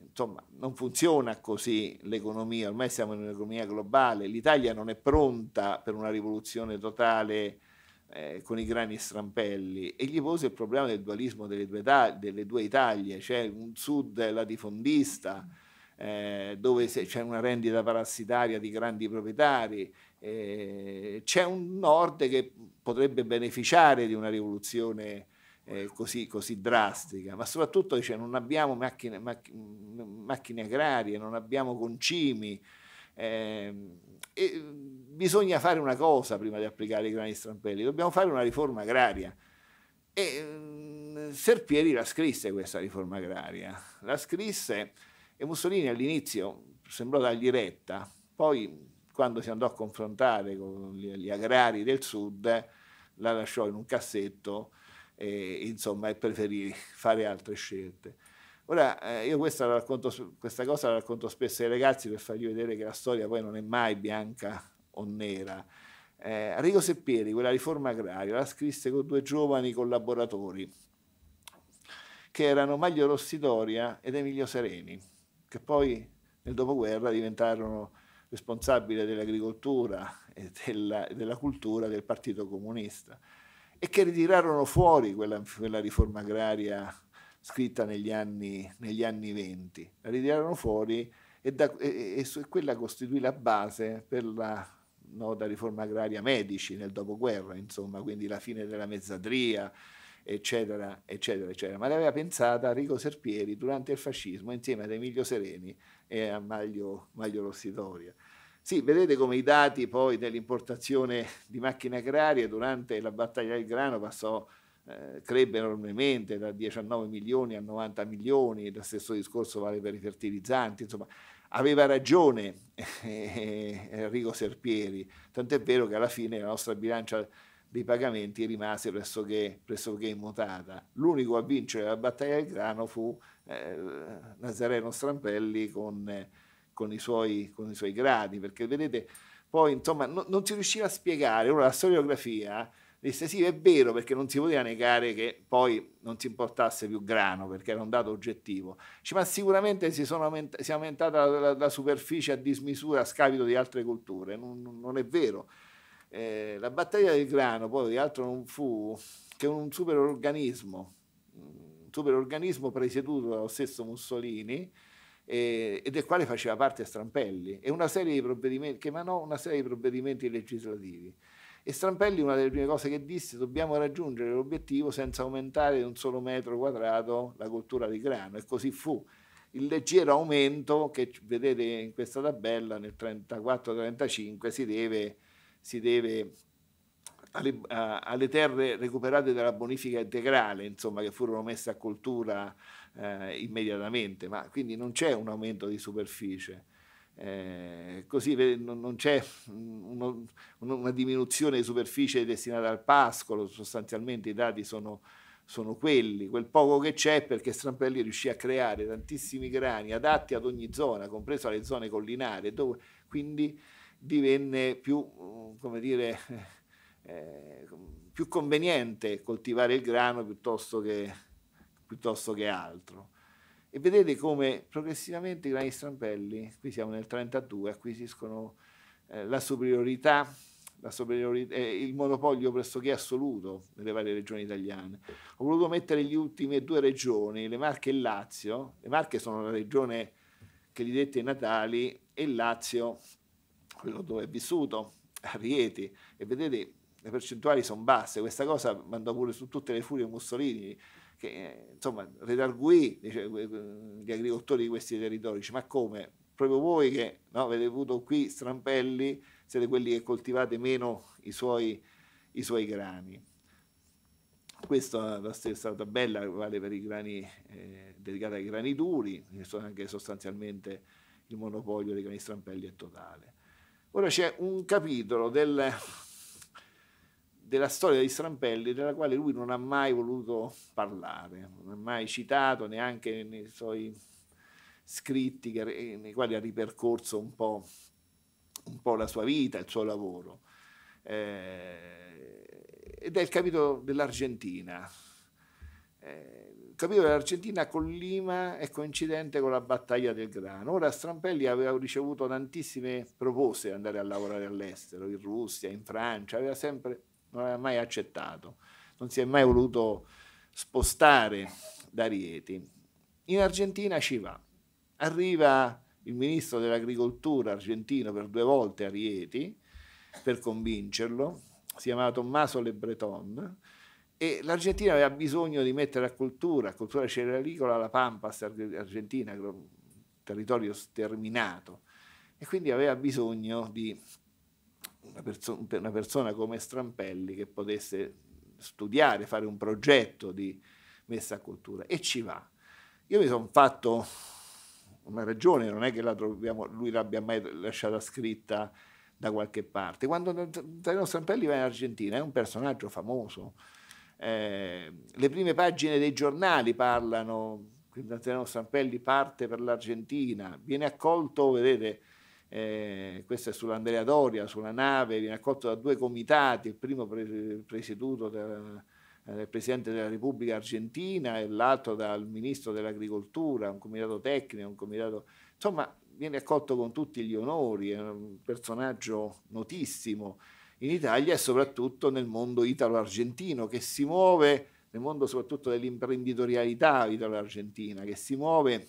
Insomma, non funziona così l'economia, ormai siamo in un'economia globale, l'Italia non è pronta per una rivoluzione totale eh, con i grani strampelli e gli pose il problema del dualismo delle due, delle due Italie, cioè un sud latifondista eh, dove c'è una rendita parassitaria di grandi proprietari, eh, c'è un nord che potrebbe beneficiare di una rivoluzione eh, così, così, drastica, ma soprattutto dice, non abbiamo macchine, macch- macchine agrarie, non abbiamo concimi. Eh, bisogna fare una cosa prima di applicare i grani strampelli, dobbiamo fare una riforma agraria. E mm, Serpieri la scrisse questa riforma agraria, la scrisse e Mussolini all'inizio sembrò dargli retta, poi quando si andò a confrontare con gli agrari del sud la lasciò in un cassetto e, insomma, e preferì fare altre scelte. Ora, eh, io questa, racconto, questa cosa la racconto spesso ai ragazzi per fargli vedere che la storia poi non è mai bianca o nera. Eh, Arrigo Seppieri, quella riforma agraria, la scrisse con due giovani collaboratori, che erano Maglio Rossidoria ed Emilio Sereni, che poi nel dopoguerra diventarono responsabili dell'agricoltura e della, della cultura del Partito Comunista e che ritirarono fuori quella, quella riforma agraria scritta negli anni, negli anni 20. La ritirarono fuori e, da, e, e quella costituì la base per la nota riforma agraria Medici nel dopoguerra, insomma, quindi la fine della mezzadria, eccetera, eccetera, eccetera. Ma l'aveva pensata Rico Serpieri durante il fascismo insieme ad Emilio Sereni e a Maglio, Maglio Rossitoria. Sì, vedete come i dati poi dell'importazione di macchine agrarie durante la battaglia del grano passò, eh, crebbe enormemente da 19 milioni a 90 milioni, lo stesso discorso vale per i fertilizzanti, insomma aveva ragione eh, eh, Enrico Serpieri, tant'è vero che alla fine la nostra bilancia dei pagamenti rimase pressoché, pressoché immutata. L'unico a vincere la battaglia del grano fu eh, Nazareno Strampelli con... Eh, con i suoi, con i suoi gradi, perché vedete, poi insomma no, non si riusciva a spiegare, ora la storiografia disse sì è vero perché non si poteva negare che poi non si importasse più grano perché era un dato oggettivo Dice, ma sicuramente si, aument- si è aumentata la, la, la, superficie a dismisura a scapito di altre culture non, non è vero eh, la battaglia del grano poi di altro non fu che un superorganismo un superorganismo presieduto dallo stesso Mussolini e, eh, e del quale faceva parte Strampelli, e una serie di provvedimenti, che emanò una serie di provvedimenti legislativi. E Strampelli, una delle prime cose che disse, dobbiamo raggiungere l'obiettivo senza aumentare di un solo metro quadrato la coltura di grano, e così fu. Il leggero aumento che vedete in questa tabella nel 34-35 si deve, si deve alle, a, alle, terre recuperate dalla bonifica integrale, insomma, che furono messe a coltura eh, immediatamente, ma quindi non c'è un aumento di superficie. Eh, così non c'è uno, una diminuzione di superficie destinata al pascolo, sostanzialmente i dati sono, sono quelli, quel poco che c'è perché Strampelli riuscì a creare tantissimi grani adatti ad ogni zona, compreso le zone collinari, dove quindi divenne più, come dire, eh, più conveniente coltivare il grano piuttosto che piuttosto che altro. E vedete come progressivamente i grandi strampelli, qui siamo nel 32, acquisiscono eh, la superiorità, la superiorità eh, il monopolio pressoché assoluto nelle varie regioni italiane. Ho voluto mettere le ultime due regioni, le Marche e il Lazio. Le Marche sono la regione che gli dette natali e il Lazio, quello dove è vissuto, a Rieti. E vedete, le percentuali sono basse. Questa cosa mandò pure su tutte le furie Mussolini che insomma redarguì dice, gli agricoltori di questi territori, dice, ma come? Proprio voi che no, avete avuto qui strampelli, siete quelli che coltivate meno i suoi, i suoi grani. Questa è la stessa tabella vale per i grani eh, dedicata ai grani duri, che sono anche sostanzialmente il monopolio dei grani strampelli è totale. Ora c'è un capitolo del, della storia di strampelli della quale lui non ha mai voluto parlare, non ha mai citato neanche nei suoi scritti eh, nei quali ha ripercorso un po', un po la sua vita, il suo lavoro. Eh, ed è il capitolo dell'Argentina. Eh, il capitolo dell'Argentina con Lima è coincidente con la battaglia del grano. Ora Strampelli aveva ricevuto tantissime proposte di andare a lavorare all'estero, in Russia, in Francia, aveva sempre non aveva mai accettato, non si è mai voluto spostare da Rieti. In Argentina ci va, arriva il ministro dell'agricoltura argentino per due volte a Rieti per convincerlo, si chiamava Tommaso Le Breton, e l'Argentina aveva bisogno di mettere a cultura, a cultura cerealicola, la Pampas argentina, territorio sterminato, e quindi aveva bisogno di una, perso- una persona come Strampelli che potesse studiare, fare un progetto di messa a cultura e ci va. Io mi sono fatto una ragione, non è che la troviamo, lui l'abbia mai lasciata scritta da qualche parte. Quando Antonio Strampelli va in Argentina è un personaggio famoso. Eh, le prime pagine dei giornali parlano, quindi Strampelli parte per l'Argentina, viene accolto, vedete, eh, questo è sull'Andrea Doria, sulla nave, viene accolto da due comitati, il primo pre- presieduto dal eh, Presidente della Repubblica Argentina e l'altro dal Ministro dell'Agricoltura, un comitato tecnico, un comitato... Insomma, viene accolto con tutti gli onori, è un personaggio notissimo in Italia e soprattutto nel mondo italo-argentino che si muove, nel mondo soprattutto dell'imprenditorialità italo-argentina, che si muove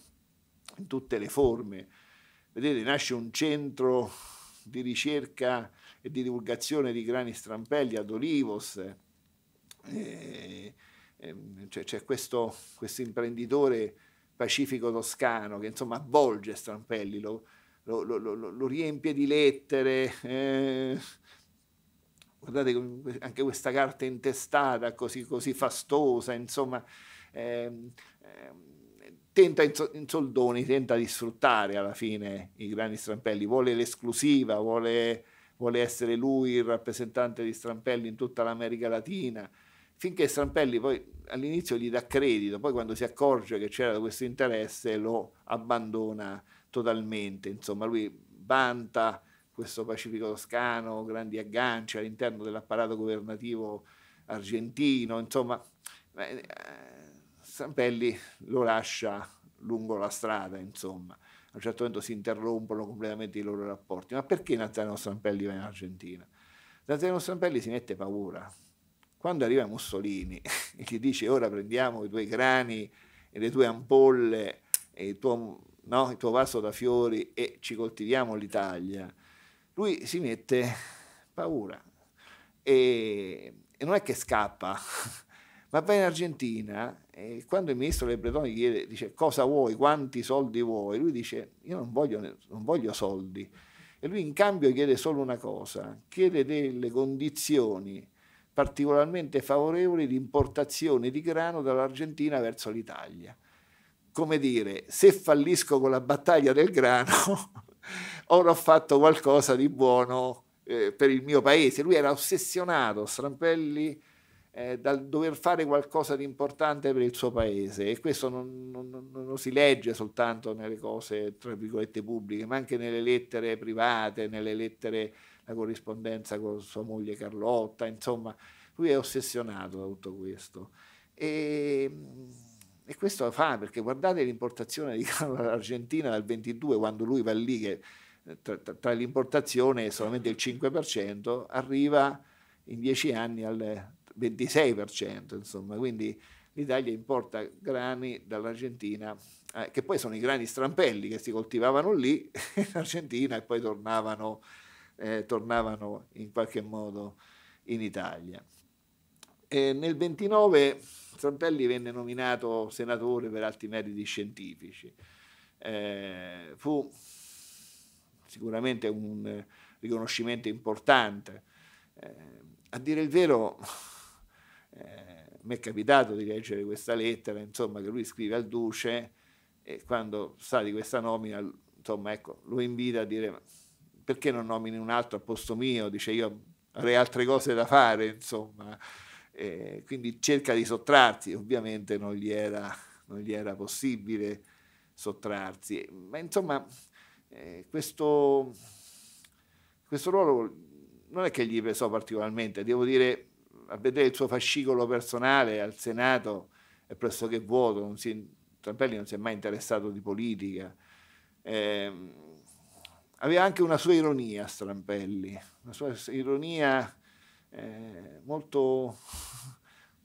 in tutte le forme Vedete, nasce un centro di ricerca e di divulgazione di grani strampelli ad Olivos. Eh, eh, c'è, c'è questo, questo imprenditore pacifico toscano che insomma avvolge Strampelli, lo, lo, lo, lo riempie di lettere. Eh, guardate anche questa carta intestata così, così fastosa, insomma. Ehm, ehm, tenta in soldoni, tenta di sfruttare alla fine i grandi strampelli, vuole l'esclusiva, vuole, vuole essere lui il rappresentante di strampelli in tutta l'America Latina, finché strampelli poi all'inizio gli dà credito, poi quando si accorge che c'era questo interesse lo abbandona totalmente, insomma lui vanta questo Pacifico Toscano, grandi agganci all'interno dell'apparato governativo argentino, insomma... Eh, Stampelli lo lascia lungo la strada, insomma. A un certo punto si interrompono completamente i loro rapporti. Ma perché Nazareno Stampelli va in Argentina? Nazareno Stampelli si mette paura. Quando arriva Mussolini e gli dice ora prendiamo i tuoi grani e le tue ampolle e il tuo, no, il tuo vaso da fiori e ci coltiviamo l'Italia, lui si mette paura. E, e non è che scappa, ma va in Argentina e quando il ministro Le Breton gli chiede, dice cosa vuoi, quanti soldi vuoi, lui dice io non voglio, non voglio soldi e lui in cambio chiede solo una cosa, chiede delle condizioni particolarmente favorevoli di importazione di grano dall'Argentina verso l'Italia. Come dire, se fallisco con la battaglia del grano, ora ho fatto qualcosa di buono eh, per il mio paese. Lui era ossessionato, Strampelli, eh, dal dover fare qualcosa di importante per il suo paese e questo non, non, non, lo si legge soltanto nelle cose tra virgolette pubbliche ma anche nelle lettere private nelle lettere la corrispondenza con sua moglie Carlotta insomma lui è ossessionato da tutto questo e, e questo fa perché guardate l'importazione di Carlo all'Argentina dal 22 quando lui va lì che eh, tra, tra, tra l'importazione solamente il 5% arriva in dieci anni al 26%, insomma, quindi l'Italia importa grani dall'Argentina, eh, che poi sono i grani strampelli che si coltivavano lì in Argentina e poi tornavano, eh, tornavano in qualche modo in Italia. E nel 29 Strampelli venne nominato senatore per alti meriti scientifici. Eh, fu sicuramente un riconoscimento importante. Eh, a dire il vero, eh, mi è capitato di leggere questa lettera, insomma, che lui scrive al duce e quando sa di questa nomina, insomma, ecco, lo invita a dire perché non nomini un altro a posto mio? Dice io avrei altre cose da fare, insomma. Eh, quindi cerca di sottrarsi, ovviamente non gli era, non gli era possibile sottrarsi, ma insomma eh, questo, questo ruolo non è che gli pesò particolarmente, devo dire a vedere il suo fascicolo personale al Senato è pressoché vuoto, non si, Trampelli non si è mai interessato di politica. Eh, aveva anche una sua ironia Strampelli, una sua ironia eh, molto,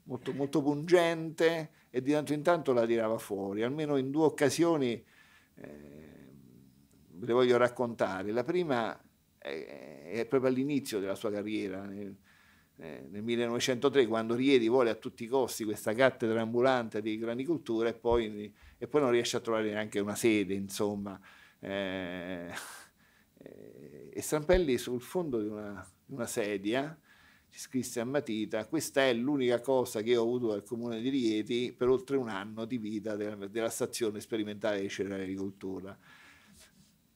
molto, molto, pungente e di tanto in tanto la tirava fuori, almeno in due occasioni eh, ve le voglio raccontare. La prima è, eh, è proprio all'inizio della sua carriera, nel eh, nel 1903 quando Rieti vuole a tutti i costi questa cattedra ambulante di granicoltura e poi, e poi non riesce a trovare neanche una sede, insomma. Eh, eh e Strampelli sul fondo di una, una sedia ci scrisse a matita, questa è l'unica cosa che ho avuto dal comune di Rieti per oltre un anno di vita della, della stazione sperimentale di cerealicoltura.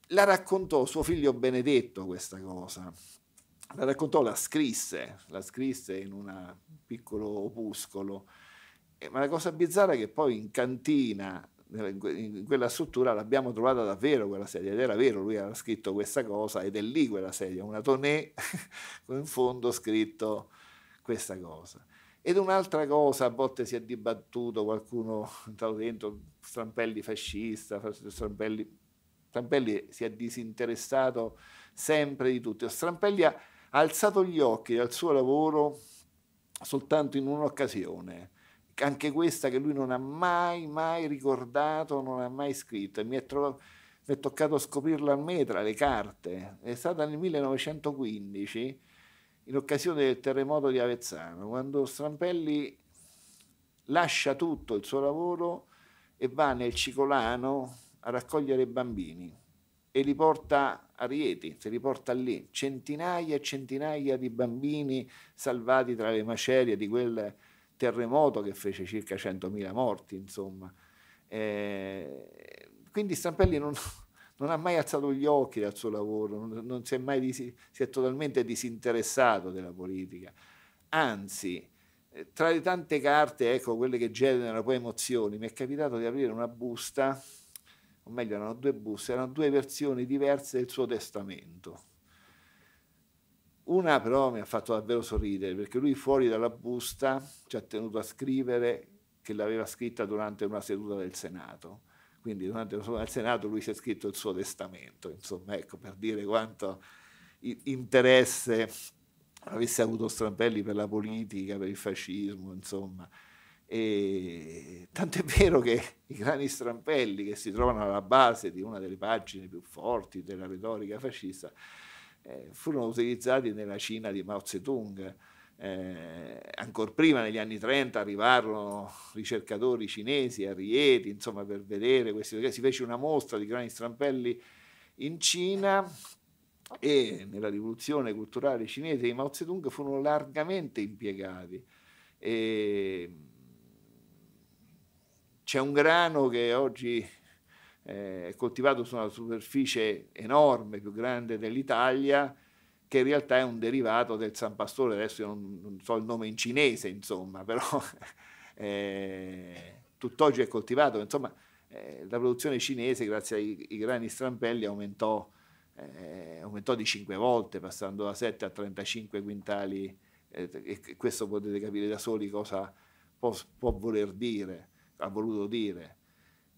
La raccontò suo figlio Benedetto questa cosa la raccontò, la scrisse, la scrisse in un piccolo opuscolo, eh, ma la cosa bizzarra è che poi in cantina, in quella struttura, l'abbiamo trovata davvero quella sedia, ed era vero, lui aveva scritto questa cosa ed è lì quella sedia, una tonè con in fondo scritto questa cosa. Ed un'altra cosa, a volte si è dibattuto, qualcuno è entrato dentro, Strampelli fascista, Strampelli, Strampelli si è disinteressato sempre di tutto. Strampelli ha ha alzato gli occhi dal suo lavoro soltanto in un'occasione, anche questa che lui non ha mai, mai ricordato, non ha mai scritto, e mi è, trovato, mi è toccato scoprirla al me tra le carte. È stata nel 1915, in occasione del terremoto di Avezzano, quando Strampelli lascia tutto il suo lavoro e va nel Cicolano a raccogliere i bambini e li porta a Rieti, li porta lì, centinaia e centinaia di bambini salvati tra le macerie di quel terremoto che fece circa 100.000 morti, insomma. Eh, quindi Stampelli non, non, ha mai alzato gli occhi dal suo lavoro, non, non si, è mai disi, si è totalmente disinteressato della politica. Anzi, eh, tra le tante carte, ecco, quelle che generano poi emozioni, mi è capitato di aprire una busta o meglio erano due buste, erano due versioni diverse del suo testamento. Una però mi ha fatto davvero sorridere perché lui fuori dalla busta ci ha tenuto a scrivere che l'aveva scritta durante una seduta del Senato. Quindi durante una seduta del Senato lui si è scritto il suo testamento, insomma, ecco, per dire quanto interesse avesse avuto Strampelli per la politica, per il fascismo, insomma. E tant'è vero che i grandi strampelli che si trovano alla base di una delle pagine più forti della retorica fascista eh, furono utilizzati nella Cina di Mao Zedong. Eh, ancora prima, negli anni 30, arrivarono ricercatori cinesi a Rieti, insomma, per vedere questi. Si fece una mostra di grandi strampelli in Cina e nella rivoluzione culturale cinese di Mao Zedong furono largamente impiegati. E, c'è un grano che oggi eh, è coltivato su una superficie enorme, più grande dell'Italia, che in realtà è un derivato del San Pastore, adesso io non, non so il nome in cinese, insomma, però eh, tutt'oggi è coltivato. Insomma, eh, la produzione cinese, grazie ai, ai grani strampelli, aumentò, eh, aumentò, di 5 volte, passando da 7 a 35 quintali, eh, e questo potete capire da soli cosa può, può voler dire ha voluto dire.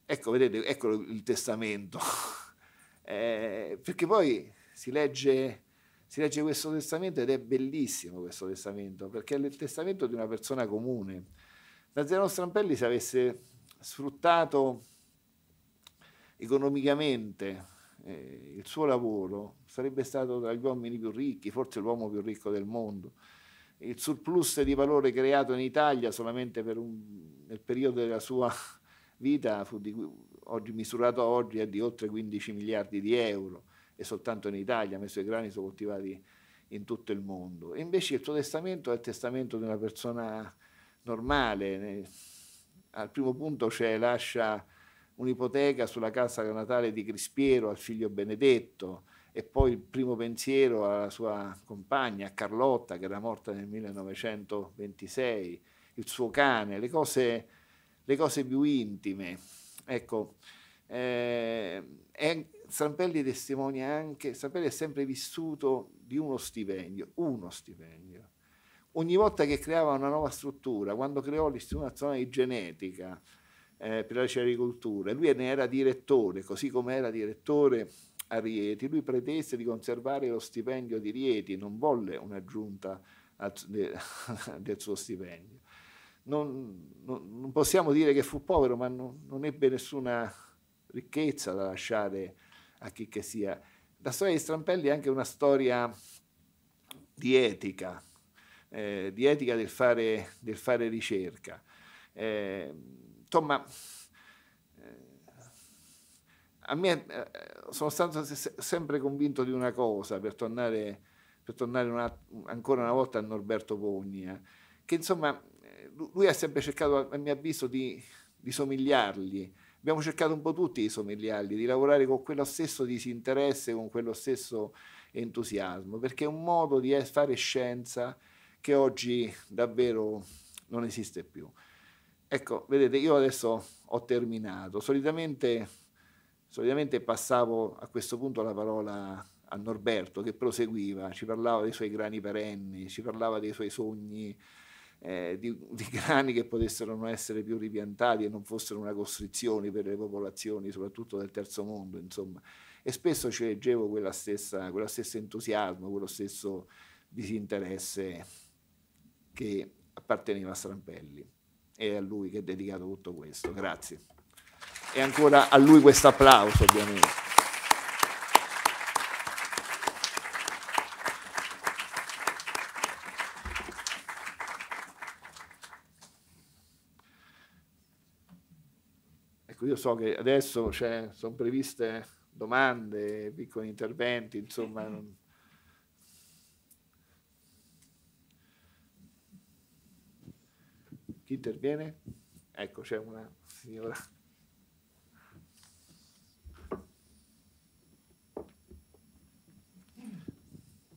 Ecco, vedete, ecco il testamento. eh, perché poi si legge, si legge questo testamento ed è bellissimo questo testamento, perché è il testamento di una persona comune. Nazareno Strampelli se avesse sfruttato economicamente eh, il suo lavoro, sarebbe stato tra gli uomini più ricchi, forse l'uomo più ricco del mondo il surplus di valore creato in Italia solamente per un, nel periodo della sua vita fu di, oggi, misurato oggi è di oltre 15 miliardi di euro e soltanto in Italia, messo i grani sono coltivati in tutto il mondo. E invece il suo testamento è il testamento di una persona normale. Al primo punto c'è lascia un'ipoteca sulla casa natale di Crispiero al figlio Benedetto, e poi il primo pensiero alla sua compagna, Carlotta, che era morta nel 1926, il suo cane, le cose, le cose più intime. Ecco, eh, Strampelli testimonia anche, Strampelli è sempre vissuto di uno stipendio, uno stipendio. Ogni volta che creava una nuova struttura, quando creò l'Istituto Nazionale di Genetica eh, per la ricerca e l'agricoltura, lui ne era direttore, così come era direttore a Rieti, lui pretese di conservare lo stipendio di Rieti, non volle un'aggiunta del suo stipendio. Non, non, non, possiamo dire che fu povero, ma non, non, ebbe nessuna ricchezza da lasciare a chi che sia. La storia di Strampelli è anche una storia di etica, eh, di etica del fare, del fare ricerca. Eh, insomma, a me eh, sono stato sempre convinto di una cosa, per tornare, per tornare una, ancora una volta a Norberto Pogna, eh, che insomma eh, lui ha sempre cercato, a mio avviso, di, di somigliargli. Abbiamo cercato un po' tutti di somigliargli, di lavorare con quello stesso disinteresse, con quello stesso entusiasmo, perché è un modo di fare scienza che oggi davvero non esiste più. Ecco, vedete, io adesso ho terminato. Solitamente Solitamente passavo a questo punto la parola a Norberto che proseguiva, ci parlava dei suoi grani perenni, ci parlava dei suoi sogni eh, di, di, grani che potessero non essere più ripiantati e non fossero una costrizione per le popolazioni, soprattutto del terzo mondo, insomma. E spesso ci leggevo quella stessa, quello stesso entusiasmo, quello stesso disinteresse che apparteneva a Strampelli. E a lui che è dedicato tutto questo. Grazie e ancora a lui questo applauso ovviamente. Ecco, io so che adesso cioè, sono previste domande, piccoli interventi, insomma... Non... Chi interviene? Ecco, c'è una signora.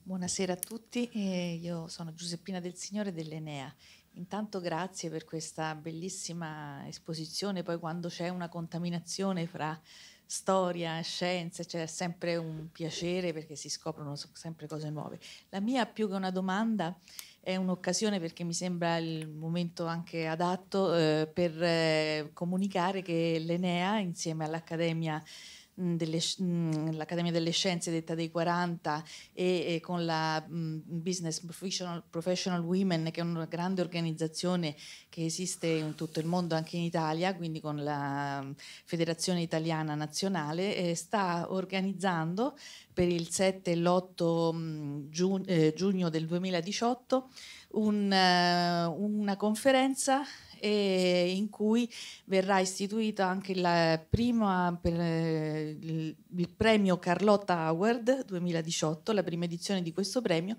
Buonasera a tutti, io sono Giuseppina del Signore dell'Enea. Intanto grazie per questa bellissima esposizione, poi quando c'è una contaminazione fra storia, e scienze, c'è sempre un piacere perché si scoprono sempre cose nuove. La mia più che una domanda è un'occasione perché mi sembra il momento anche adatto eh, per eh, comunicare che l'Enea insieme all'Accademia delle, l'Accademia delle Scienze detta dei 40 e, e con la mh, Business Professional, Professional, Women, che è una grande organizzazione che esiste in tutto il mondo, anche in Italia, quindi con la Federazione Italiana Nazionale, eh, sta organizzando per il 7 e l'8 giugno, eh, giugno del 2018 un, eh, una conferenza e in cui verrà istituito anche prima, il premio Carlotta Award 2018, la prima edizione di questo premio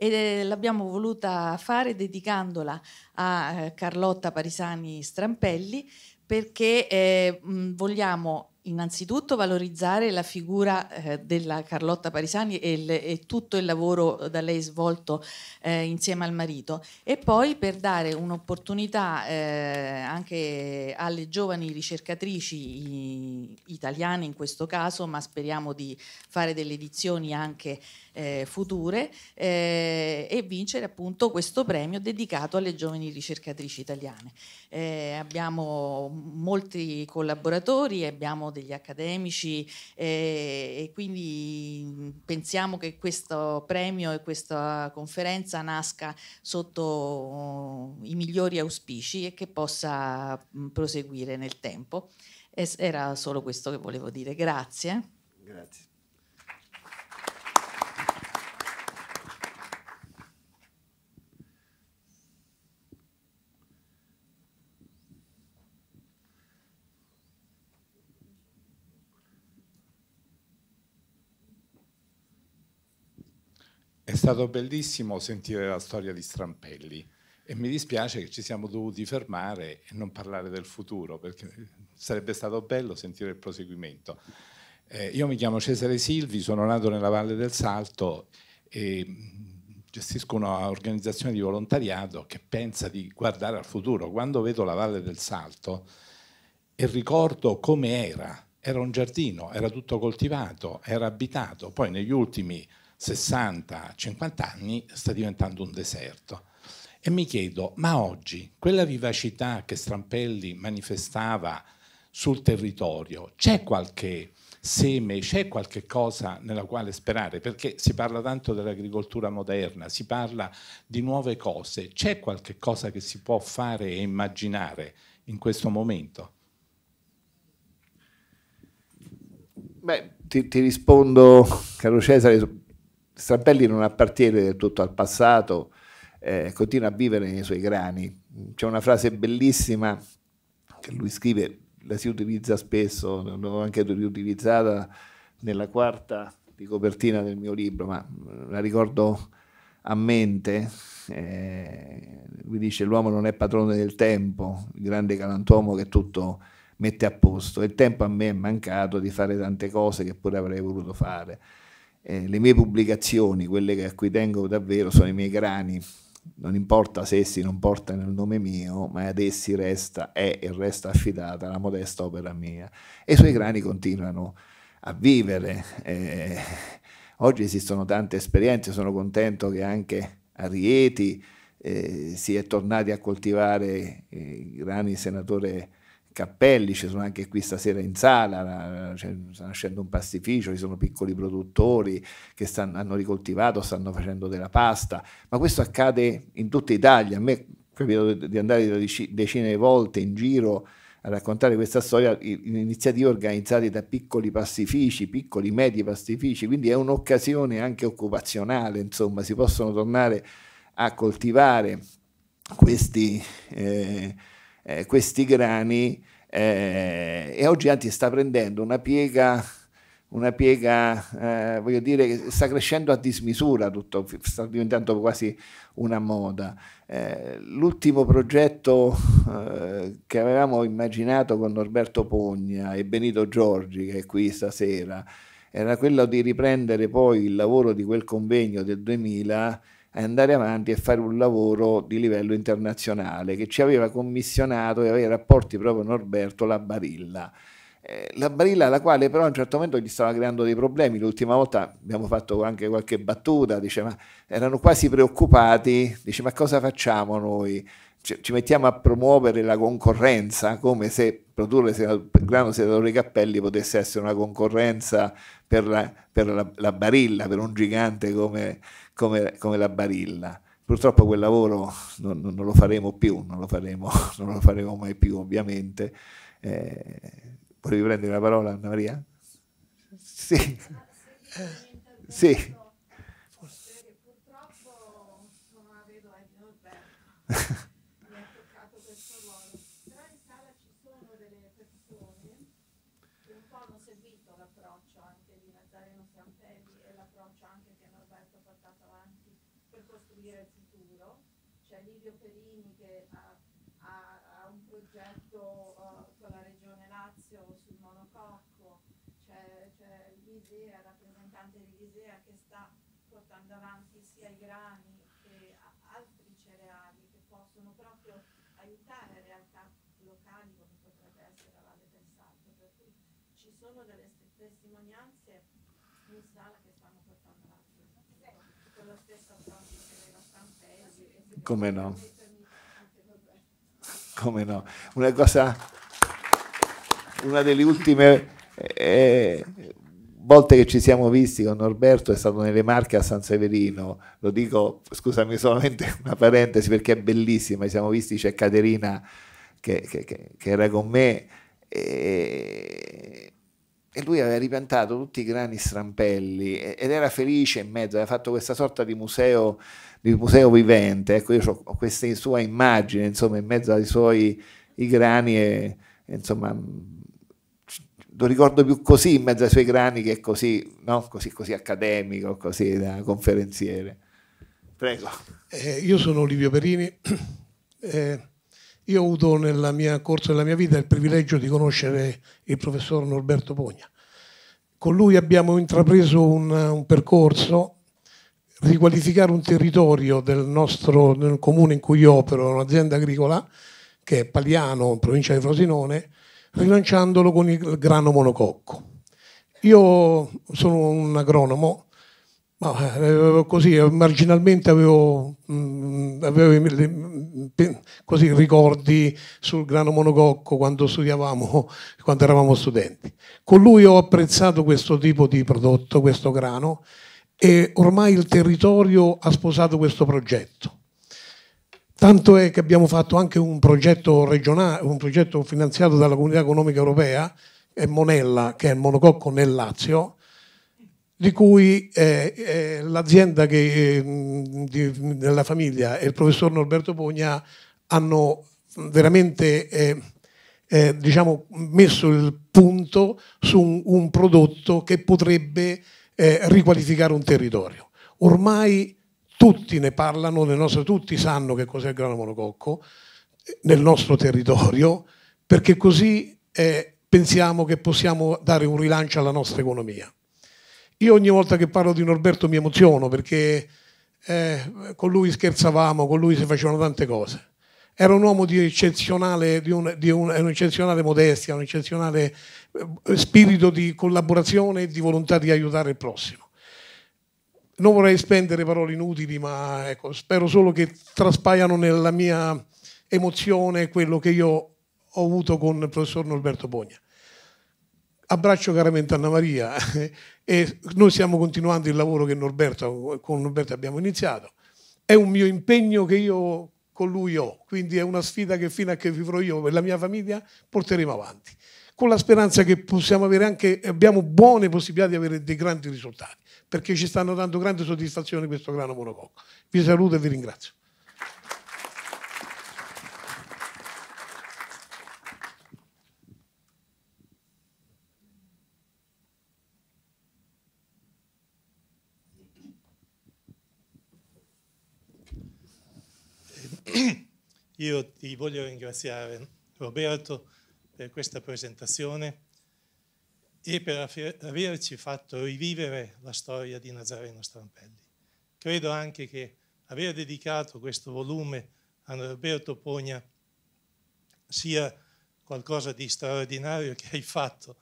e eh, l'abbiamo voluta fare dedicandola a eh, Carlotta Parisani Strampelli perché eh, vogliamo Innanzitutto valorizzare la figura eh, della Carlotta Parisani e, il, e, tutto il lavoro da lei svolto eh, insieme al marito e poi per dare un'opportunità eh, anche alle giovani ricercatrici i, italiane in questo caso, ma speriamo di fare delle edizioni anche eh, future eh, e vincere appunto questo premio dedicato alle giovani ricercatrici italiane. Eh, abbiamo molti collaboratori, abbiamo degli accademici eh, e quindi pensiamo che questo premio e questa conferenza nasca sotto i migliori auspici e che possa mm, proseguire nel tempo. Era solo questo che volevo dire. Grazie. Grazie. stato bellissimo sentire la storia di Strampelli e mi dispiace che ci siamo dovuti fermare e non parlare del futuro, perché sarebbe stato bello sentire il proseguimento. Eh, io mi chiamo Cesare Silvi, sono nato nella Valle del Salto e mm, gestisco un'organizzazione di volontariato che pensa di guardare al futuro. Quando vedo la Valle del Salto e ricordo come era, era un giardino, era tutto coltivato, era abitato, poi negli ultimi 60, 50 anni sta diventando un deserto. E mi chiedo, ma oggi quella vivacità che Strampelli manifestava sul territorio, c'è qualche seme, c'è qualche cosa nella quale sperare? Perché si parla tanto dell'agricoltura moderna, si parla di nuove cose, c'è qualche cosa che si può fare e immaginare in questo momento? Beh, ti, ti rispondo, caro Cesare, Strampelli non appartiene del tutto al passato, eh, continua a vivere nei suoi grani. C'è una frase bellissima che lui scrive, la si utilizza spesso, l'ho anche riutilizzata nella quarta di copertina del mio libro, ma la ricordo a mente. Eh, lui dice l'uomo non è padrone del tempo, il grande galantuomo che tutto mette a posto. Il tempo a me è mancato di fare tante cose che pure avrei voluto fare eh, le mie pubblicazioni, quelle a cui tengo davvero, sono i miei grani. Non importa se essi non portano il nome mio, ma ad essi resta, è e resta affidata la modesta opera mia. E i suoi grani continuano a vivere. Eh, oggi esistono tante esperienze, sono contento che anche a Rieti eh, si è tornati a coltivare eh, i grani senatore cappelli, ci sono anche qui stasera in sala, cioè, sta nascendo un pastificio, ci sono piccoli produttori che stanno, hanno ricoltivato, stanno facendo della pasta, ma questo accade in tutta Italia. A me capito di andare decine di volte in giro a raccontare questa storia, iniziative organizzate da piccoli pastifici, piccoli medi pastifici, quindi è un'occasione anche occupazionale, insomma, si possono tornare a coltivare questi... Eh, eh, questi grani eh, e oggi anzi sta prendendo una piega, una piega eh, voglio dire, sta crescendo a dismisura tutto, sta diventando quasi una moda. Eh, l'ultimo progetto eh, che avevamo immaginato con Norberto Pogna e Benito Giorgi, che è qui stasera, era quello di riprendere poi il lavoro di quel convegno del 2000 andare avanti e fare un lavoro di livello internazionale che ci aveva commissionato e aveva i rapporti proprio Norberto La Barilla. Eh, la Barilla la quale però a un certo momento gli stava creando dei problemi, l'ultima volta abbiamo fatto anche qualche battuta, dice, ma erano quasi preoccupati, dice ma cosa facciamo noi? Ci, ci mettiamo a promuovere la concorrenza come se produrre per grano senatore Cappelli potesse essere una concorrenza per la, per la, la Barilla, per un gigante come, come, come la Barilla. Purtroppo quel lavoro non, non, lo faremo più, non lo faremo, non lo faremo mai più ovviamente. Eh, volevi prendere la parola Anna Maria? Sì. Sì. Purtroppo non la avevo Come no? Come no? Una cosa, una delle ultime eh, volte che ci siamo visti con Norberto è stato nelle Marche a San Severino, lo dico, scusami solamente una parentesi perché è bellissima, ci siamo visti, c'è Caterina che, che, che, che era con me e, e, lui aveva ripiantato tutti i grani strampelli ed era felice in mezzo, aveva fatto questa sorta di museo di museo vivente, ecco io ho questa sua immagine insomma in mezzo ai suoi grani e, insomma lo ricordo più così in mezzo ai suoi grani che così, no? così, così accademico, così da conferenziere. Prego. Eh, io sono Livio Perini. Eh, io ho avuto nel corso della mia vita il privilegio di conoscere il professor Norberto Pogna. Con lui abbiamo intrapreso un, un percorso riqualificare un territorio del nostro del comune in cui opero, un'azienda agricola che è Paliano, in provincia di Frosinone, rilanciandolo con il grano monococco. Io sono un agronomo, ma eh, così marginalmente avevo, mh, mm, avevo così, ricordi sul grano monococco quando studiavamo, quando eravamo studenti. Con lui ho apprezzato questo tipo di prodotto, questo grano, e ormai il territorio ha sposato questo progetto. Tanto è che abbiamo fatto anche un progetto regionale, un progetto finanziato dalla Comunità Economica Europea, e Monella, che è il monococco nel Lazio, di cui eh, eh, l'azienda che, mm, di, della famiglia e il professor Norberto Pogna hanno veramente eh, eh, diciamo messo il punto su un, un prodotto che potrebbe eh, riqualificare un territorio. Ormai tutti ne parlano, nostre, tutti sanno che cos'è il grano monococco eh, nel nostro territorio, perché così eh, pensiamo che possiamo dare un rilancio alla nostra economia. Io ogni volta che parlo di Norberto mi emoziono perché eh, con lui scherzavamo, con lui si facevano tante cose. Era un uomo di eccezionale, di un, di un, un'eccezionale modestia, un'eccezionale eh, spirito di collaborazione e di volontà di aiutare il prossimo. Non vorrei spendere parole inutili, ma ecco, spero solo che traspaiano nella mia emozione quello che io ho avuto con il professor Norberto Pogna. Abbraccio caramente Anna Maria e noi stiamo continuando il lavoro che Norberto, con Norberto abbiamo iniziato. È un mio impegno che io con lui ho, quindi è una sfida che fino a che vivrò io e la mia famiglia porteremo avanti con la speranza che possiamo avere anche, abbiamo buone possibilità di avere dei grandi risultati, perché ci stanno dando grande soddisfazione questo grano monococco. Vi saluto e vi ringrazio. Io ti voglio ringraziare, Roberto per questa presentazione e per averci fatto rivivere la storia di Nazareno Strampelli. Credo anche che aver dedicato questo volume a Norberto Pogna sia qualcosa di straordinario che hai fatto.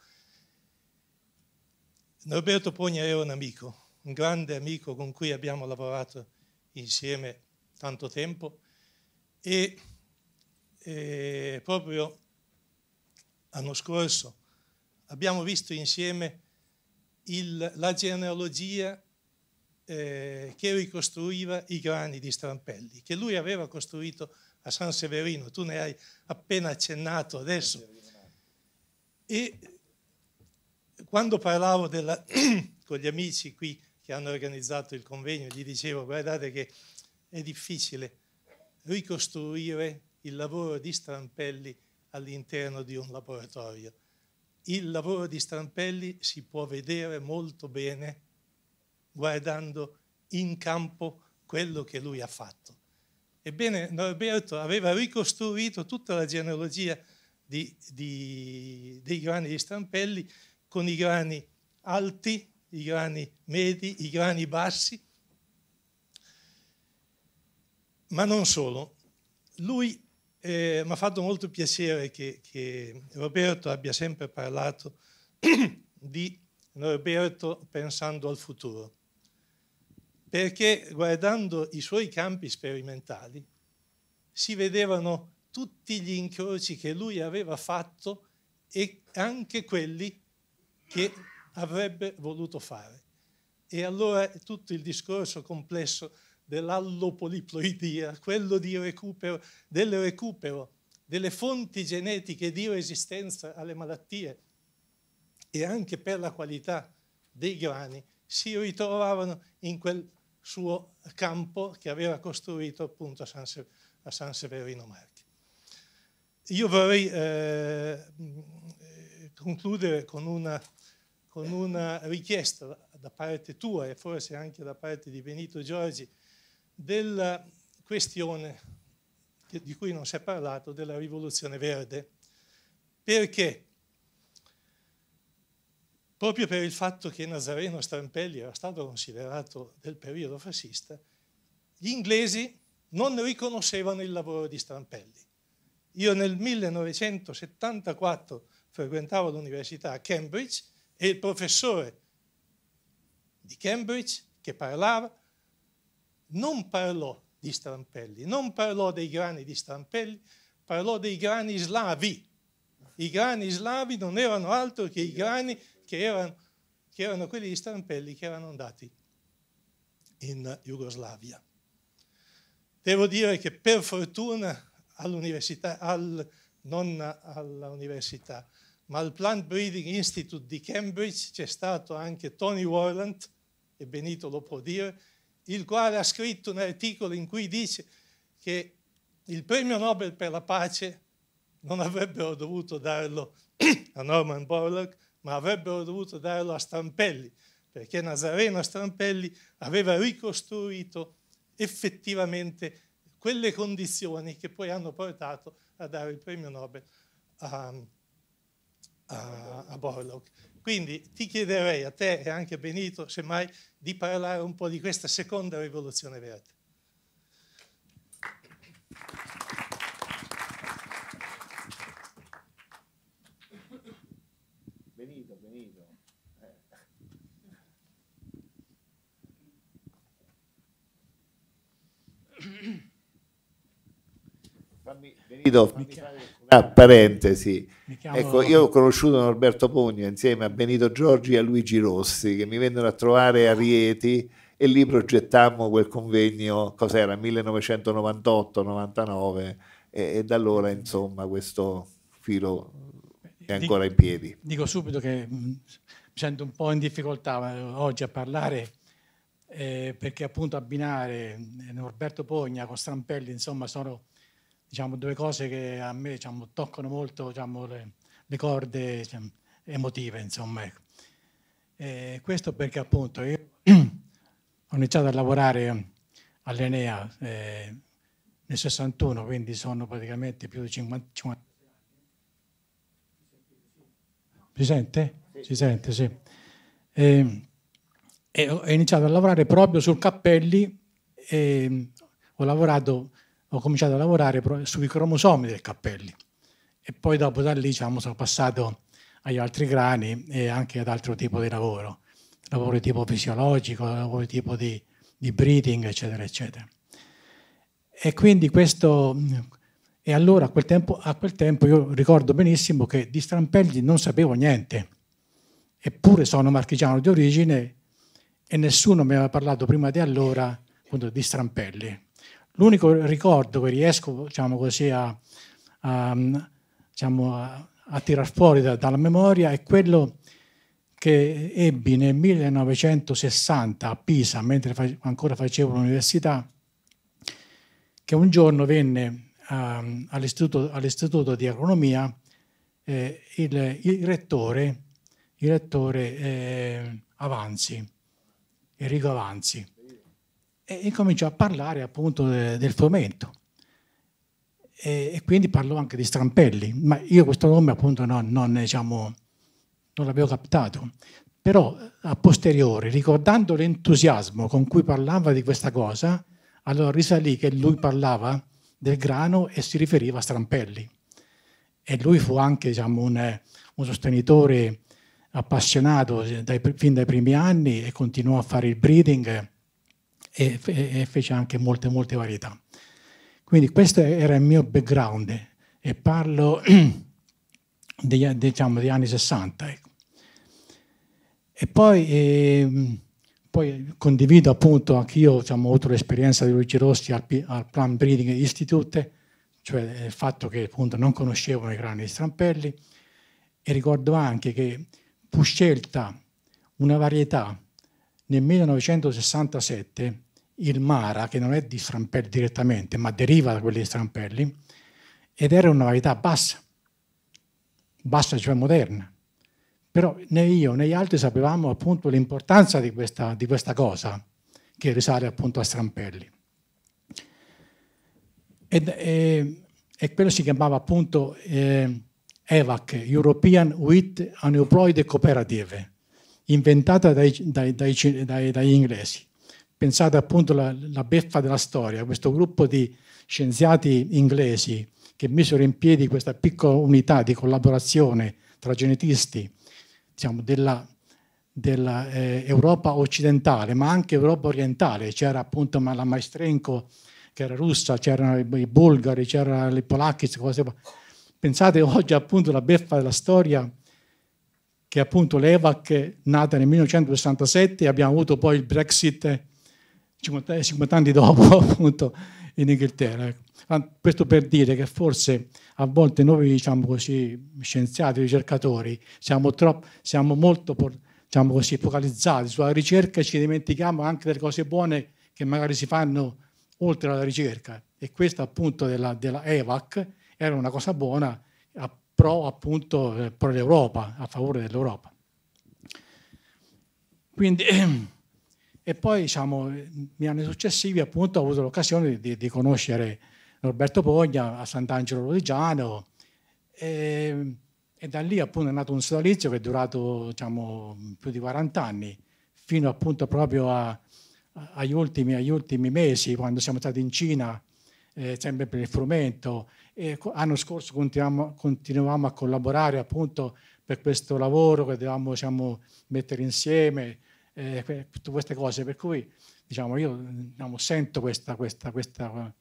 Norberto Pogna era un amico, un grande amico con cui abbiamo lavorato insieme tanto tempo e, e eh, proprio l'anno scorso, abbiamo visto insieme il, la genealogia eh, che ricostruiva i grani di Strampelli, che lui aveva costruito a San Severino, tu ne hai appena accennato adesso. E quando parlavo della, con gli amici qui che hanno organizzato il convegno, gli dicevo guardate che è difficile ricostruire il lavoro di Strampelli all'interno di un laboratorio. Il lavoro di Strampelli si può vedere molto bene guardando in campo quello che lui ha fatto. Ebbene, Norberto aveva ricostruito tutta la genealogia di, di, dei grani di Strampelli con i grani alti, i grani medi, i grani bassi, ma non solo. Lui eh, mi ha fatto molto piacere che, che Roberto abbia sempre parlato di Roberto pensando al futuro, perché guardando i suoi campi sperimentali si vedevano tutti gli incroci che lui aveva fatto e anche quelli che avrebbe voluto fare. E allora tutto il discorso complesso dell'allopoliploidia, quello di recupero, del recupero delle fonti genetiche di resistenza alle malattie e anche per la qualità dei grani, si ritrovavano in quel suo campo che aveva costruito appunto a San, a San Severino Marchi. Io vorrei eh, mm, concludere con una, con una richiesta da parte tua e forse anche da parte di Benito Giorgi, della questione di cui non si è parlato, della rivoluzione verde. Perché? Proprio per il fatto che Nazareno Strampelli era stato considerato del periodo fascista, gli inglesi non riconoscevano il lavoro di Strampelli. Io nel 1974 frequentavo l'università a Cambridge e il professore di Cambridge che parlava non parlò di strampelli, non parlò dei grani di strampelli, parlò dei grani slavi. I grani slavi non erano altro che i grani che erano, che erano quelli di strampelli che erano andati in Jugoslavia. Devo dire che per fortuna all'università, al, non all'università, ma al Plant Breeding Institute di Cambridge c'è stato anche Tony Warland, e Benito lo può dire, il quale ha scritto un articolo in cui dice che il premio Nobel per la pace non avrebbero dovuto darlo a Norman Borlaug, ma avrebbero dovuto darlo a Stampelli, perché Nazareno Stampelli aveva ricostruito effettivamente quelle condizioni che poi hanno portato a dare il premio Nobel a, a, a Borlaug. Quindi ti chiederei a te e anche a Benito, semmai, di parlare un po' di questa seconda rivoluzione verde. Benito, Benito. Eh. Fammi, Benito, fammi fare una parentesi. Chiamo... Ecco, io ho conosciuto Norberto Pugno insieme a Benito Giorgi e a Luigi Rossi che mi vennero a trovare a Rieti e lì progettammo quel convegno, cos'era, 1998-99 e, e da allora insomma questo filo è ancora in piedi. Dico subito che mm, mi sento un po' in difficoltà oggi a parlare eh, perché appunto abbinare eh, Norberto Pogna con Strampelli insomma sono diciamo, due cose che a me diciamo, toccano molto diciamo, le, le, corde diciamo, emotive. Insomma. Ecco. E questo perché appunto io ho iniziato a lavorare all'Enea eh, nel 61, quindi sono praticamente più di 50, 50 si sente? Si sente, sì. E, e ho iniziato a lavorare proprio sul Cappelli e ho lavorato ho cominciato a lavorare sui cromosomi del cappelli e poi dopo da lì diciamo, sono passato agli altri grani e anche ad altro tipo di lavoro, lavoro di tipo fisiologico, lavoro di tipo di, di breathing, eccetera, eccetera. E quindi questo, e allora a quel, tempo, a quel tempo io ricordo benissimo che di strampelli non sapevo niente, eppure sono marchigiano di origine e nessuno mi aveva parlato prima di allora appunto, di strampelli. L'unico ricordo che riesco diciamo così, a, a, diciamo, a, a tirar fuori da, dalla memoria è quello che ebbi nel 1960 a Pisa, mentre fa, ancora facevo l'università, che un giorno venne um, all'istituto, all di agronomia eh, il, il, rettore, il rettore eh, Avanzi, Enrico Avanzi e incominciò a parlare appunto del frumento. E, e, quindi parlò anche di strampelli, ma io questo nome appunto non, non, diciamo, non l'avevo captato. Però a posteriori, ricordando l'entusiasmo con cui parlava di questa cosa, allora risalì che lui parlava del grano e si riferiva a strampelli. E lui fu anche diciamo, un, un sostenitore appassionato eh, dai, fin dai primi anni e continuò a fare il breeding e, e, fece anche molte, molte varietà. Quindi questo era il mio background e parlo degli, diciamo, degli anni 60. Ecco. E poi, eh, poi, condivido appunto anche io, diciamo, ho avuto l'esperienza di Luigi Rossi al, al Plan Breeding Institute, cioè il fatto che appunto non conoscevano i grani di strampelli e ricordo anche che fu scelta una varietà nel 1967 il Mara, che non è di strampelli direttamente, ma deriva da quelli di strampelli, ed era una varietà bassa, bassa cioè moderna. Però né io né gli altri sapevamo appunto l'importanza di questa, di questa cosa, che risale appunto a strampelli. Ed, e, e, quello si chiamava appunto eh, EVAC, European Wheat Unemployed Cooperative, inventata dai, dai, dai, dagli inglesi. Pensate appunto alla beffa della storia, questo gruppo di scienziati inglesi che misero in piedi questa piccola unità di collaborazione tra genetisti diciamo, della, della eh, Europa occidentale, ma anche Europa orientale. C'era appunto la Maestrenko, che era russa, c'erano i bulgari, c'erano i polacchi, cose. Pensate oggi appunto alla beffa della storia che appunto l'EVAC nata nel 1967, abbiamo avuto poi il Brexit 50, 50 eh, anni dopo appunto in Inghilterra. Ecco. Questo per dire che forse a volte noi diciamo così, scienziati, ricercatori, siamo, troppo, siamo molto diciamo così, focalizzati sulla ricerca e ci dimentichiamo anche delle cose buone che magari si fanno oltre alla ricerca. E questa appunto della, della EVAC era una cosa buona a pro appunto eh, per l'Europa, a favore dell'Europa. Quindi E poi, diciamo, negli anni successivi, appunto, ho avuto l'occasione di, di, conoscere Roberto Pogna a Sant'Angelo Lodigiano e, e, da lì appunto è nato un sodalizio che è durato diciamo, più di 40 anni, fino appunto proprio a, agli, ultimi, agli, ultimi, mesi, quando siamo stati in Cina, eh, sempre per il frumento. E l'anno scorso continuavamo, continuavamo a collaborare appunto per questo lavoro che dovevamo diciamo, mettere insieme, eh, tutte queste cose. Per cui diciamo, io diciamo, sento questa, questa, questa,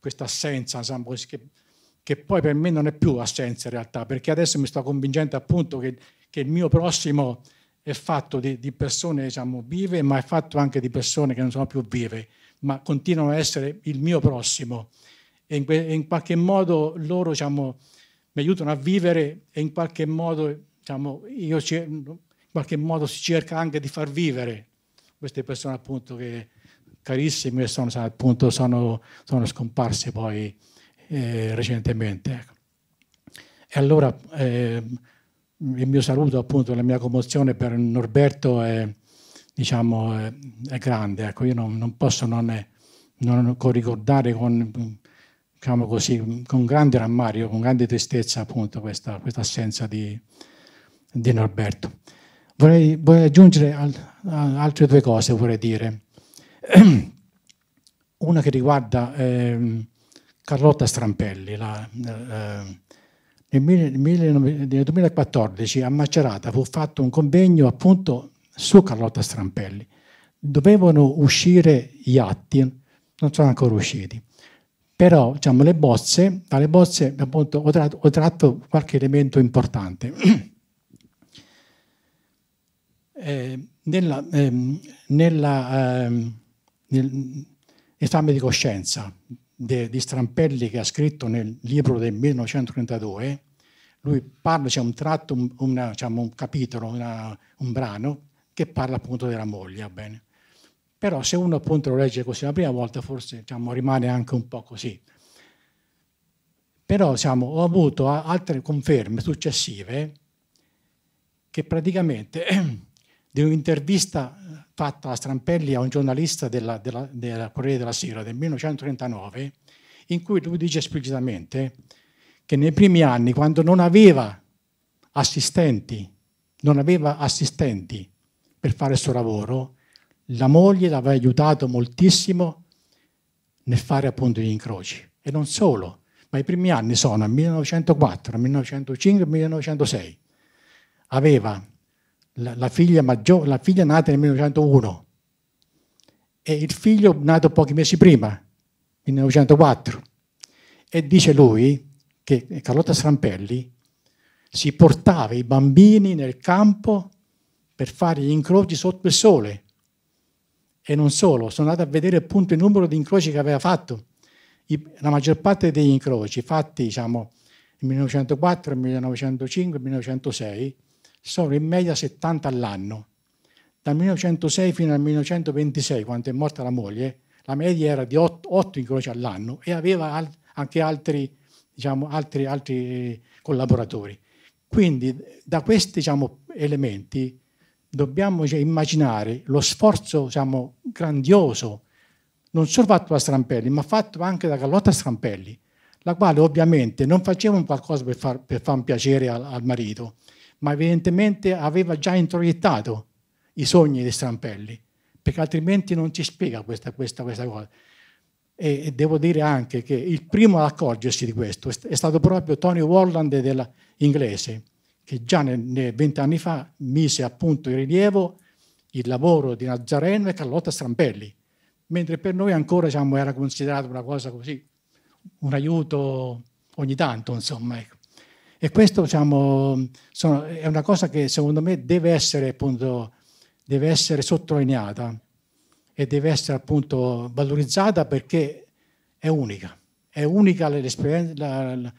questa assenza insomma, diciamo, che, che, poi per me non è più assenza in realtà, perché adesso mi sto convincendo appunto che, che il mio prossimo è fatto di, di persone diciamo, vive, ma è fatto anche di persone che non sono più vive, ma continuano a essere il mio prossimo. E in, e in qualche modo loro diciamo, mi aiutano a vivere e in qualche modo diciamo, io in qualche modo si cerca anche di far vivere queste persone appunto che carissime sono, appunto, sono, sono scomparse poi eh, recentemente. Ecco. E allora eh, il mio saluto appunto, la mia commozione per Norberto è, diciamo, è, è grande. Ecco, io non, non posso non, non ricordare con, diciamo così, con grande rammario, con grande tristezza appunto questa, questa assenza di, di Norberto. Vorrei, vorrei aggiungere al, altre due cose, vorrei dire. Una che riguarda eh, Carlotta Strampelli. La, eh, nel, 2014 a Macerata fu fatto un convegno appunto su Carlotta Strampelli. Dovevano uscire gli atti, non sono ancora usciti però diciamo, le bozze, dalle bozze appunto, ho, tratto, ho tratto qualche elemento importante. eh, nell'esame ehm, ehm, di coscienza de, di Strampelli che ha scritto nel libro del 1932, lui parla, c'è un tratto, un, una, diciamo, un capitolo, una, un brano che parla appunto della moglie. Bene. Però se uno appunto lo legge così la prima volta forse diciamo, rimane anche un po' così. Però diciamo, ho avuto altre conferme successive che praticamente di un'intervista eh, fatta a Strampelli a un giornalista della, della, della Corriere della Sera del 1939, in cui lui dice esplicitamente che nei primi anni, quando non aveva assistenti, non aveva assistenti per fare il suo lavoro, la moglie l'aveva aiutato moltissimo nel fare appunto gli incroci. E non solo, ma i primi anni sono 1904, 1905, 1906. Aveva la, la, figlia maggior, la figlia nata nel 1901 e il figlio nato pochi mesi prima, nel 1904. E dice lui che eh, Carlotta Strampelli si portava i bambini nel campo per fare gli incroci sotto il sole. E non solo, sono andato a vedere appunto il numero di incroci che aveva fatto. la maggior parte degli incroci fatti, diciamo, nel 1904, 1905, 1906, sono in media 70 all'anno. Dal 1906 fino al 1926, quando è morta la moglie, la media era di 8, 8 incroci all'anno e aveva anche altri, diciamo, altri, altri, collaboratori. Quindi da questi diciamo, elementi dobbiamo cioè, immaginare lo sforzo diciamo, grandioso, non solo fatto da Strampelli, ma fatto anche da Carlotta Strampelli, la quale ovviamente non faceva un qualcosa per far, per far piacere al, al marito, ma evidentemente aveva già introiettato i sogni di Strampelli, perché altrimenti non ci spiega questa, questa, questa cosa. E, e, devo dire anche che il primo ad accorgersi di questo è stato proprio Tony Warland dell'inglese, che già vent'anni fa mise appunto in rilievo il lavoro di Nazareno e Carlotta Strampelli, mentre per noi ancora diciamo, era considerato una cosa così, un aiuto ogni tanto, insomma. Ecco. E questo diciamo, sono, è una cosa che secondo me deve essere, appunto, deve essere sottolineata e deve essere appunto valorizzata perché è unica. È unica l'esperienza,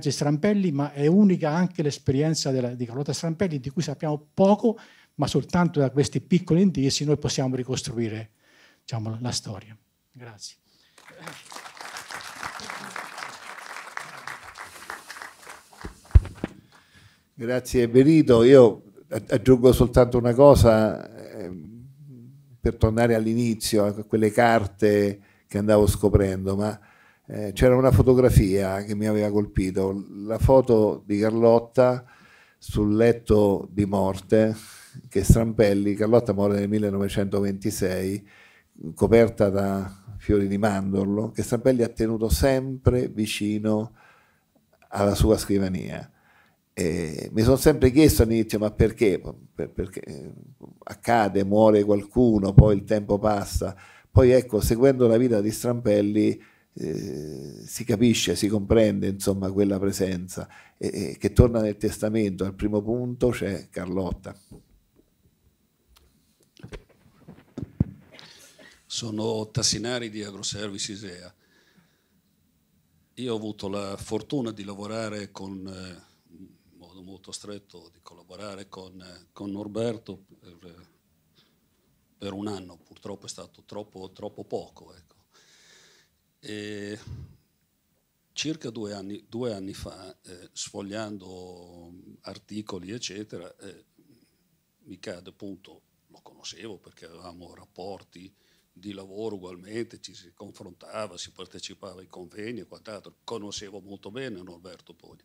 di Strampelli, ma è unica anche l'esperienza della, di Carlotta Strampelli, di cui sappiamo poco, ma soltanto da questi piccoli indizi noi possiamo ricostruire diciamo, la storia. Grazie. Grazie Benito. io aggiungo soltanto una cosa ehm, per tornare all'inizio, a ecco, quelle carte che andavo scoprendo, ma eh, c'era una fotografia che mi aveva colpito, la foto di Carlotta sul letto di morte che Strampelli, Carlotta muore nel 1926, coperta da fiori di mandorlo, che Strampelli ha tenuto sempre vicino alla sua scrivania eh, mi sono sempre chiesto all'inizio, ma perché? perché? Accade, muore qualcuno, poi il tempo passa. Poi ecco, seguendo la vita di Strampelli eh, si capisce, si comprende insomma quella presenza eh, che torna nel testamento. Al primo punto c'è Carlotta. Sono Tassinari di Agroservice ISEA. Io ho avuto la fortuna di lavorare con eh, modo molto stretto di collaborare con, con Norberto per, per, un anno, purtroppo è stato troppo, troppo poco. Ecco. circa due anni, due anni fa, eh, sfogliando articoli, eccetera, eh, mi cade appunto, lo conoscevo perché avevamo rapporti di lavoro ugualmente, ci si confrontava, si partecipava ai convegni e quant'altro. Conoscevo molto bene Norberto Pogna.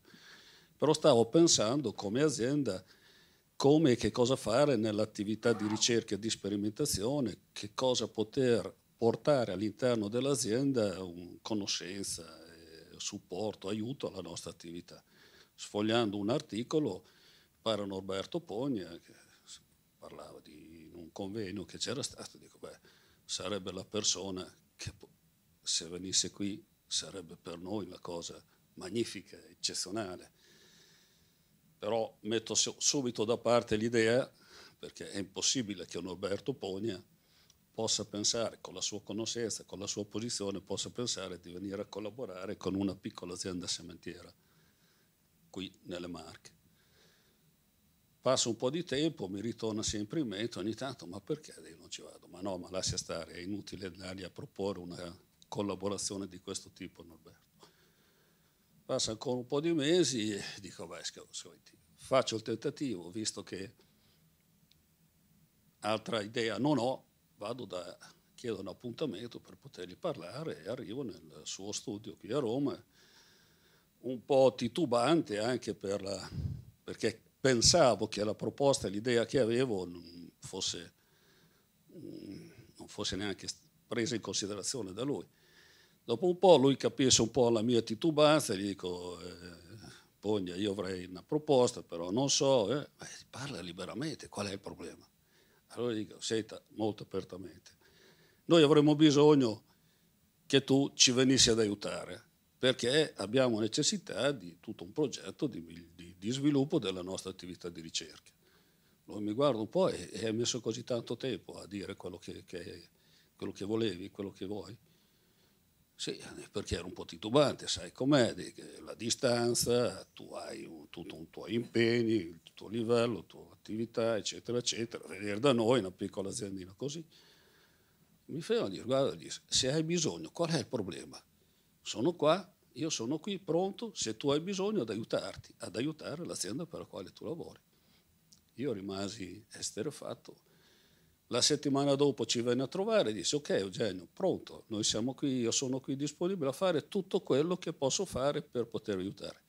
Però stavo pensando come azienda come e che cosa fare nell'attività di ricerca e di sperimentazione, che cosa poter portare all'interno dell'azienda conoscenza, supporto, aiuto alla nostra attività. Sfogliando un articolo, pare Norberto Pogna, che parlava di un convegno che c'era stato, dico, beh, sarebbe la persona che se venisse qui sarebbe per noi la cosa magnifica, eccezionale però metto subito da parte l'idea, perché è impossibile che un Roberto Pogna possa pensare, con la sua conoscenza, con la sua posizione, possa pensare di venire a collaborare con una piccola azienda sementiera qui nelle Marche. Passo un po' di tempo, mi ritorna sempre in mente ogni tanto, ma perché io non ci vado? Ma no, ma lascia stare, è inutile dargli a proporre una collaborazione di questo tipo, Norberto. Passa ancora un po' di mesi e dico, beh, faccio il tentativo, visto che altra idea non ho, vado da, chiedo un appuntamento per potergli parlare e arrivo nel suo studio qui a Roma, un po' titubante anche per la, perché pensavo che la proposta, l'idea che avevo non fosse, mm, non fosse neanche presa in considerazione da lui. Dopo un po' lui capisce un po' la mia titubanza e gli dico, eh, Pogna, io avrei una proposta, però non so, eh, parla liberamente, qual è il problema? Allora gli dico, senta molto apertamente, noi avremmo bisogno che tu ci venissi ad aiutare, perché abbiamo necessità di tutto un progetto di, di, di sviluppo della nostra attività di ricerca. Lui mi guarda un po' e, ha messo così tanto tempo a dire quello che, che, quello che volevi, quello che vuoi. Sì, perché ero un po' titubante, sai com'è, la distanza, tu hai un, tutto un tuo impegno, il tuo livello, la tua attività, eccetera, eccetera. Venire da noi, una piccola aziendina così. Mi fermo a dire, guarda, se hai bisogno, qual è il problema? Sono qua, io sono qui pronto, se tu hai bisogno ad aiutarti, ad aiutare l'azienda per la quale tu lavori. Io rimasi esterefatto la settimana dopo ci venne a trovare e disse ok Eugenio, pronto, noi siamo qui, io sono qui disponibile a fare tutto quello che posso fare per poter aiutare.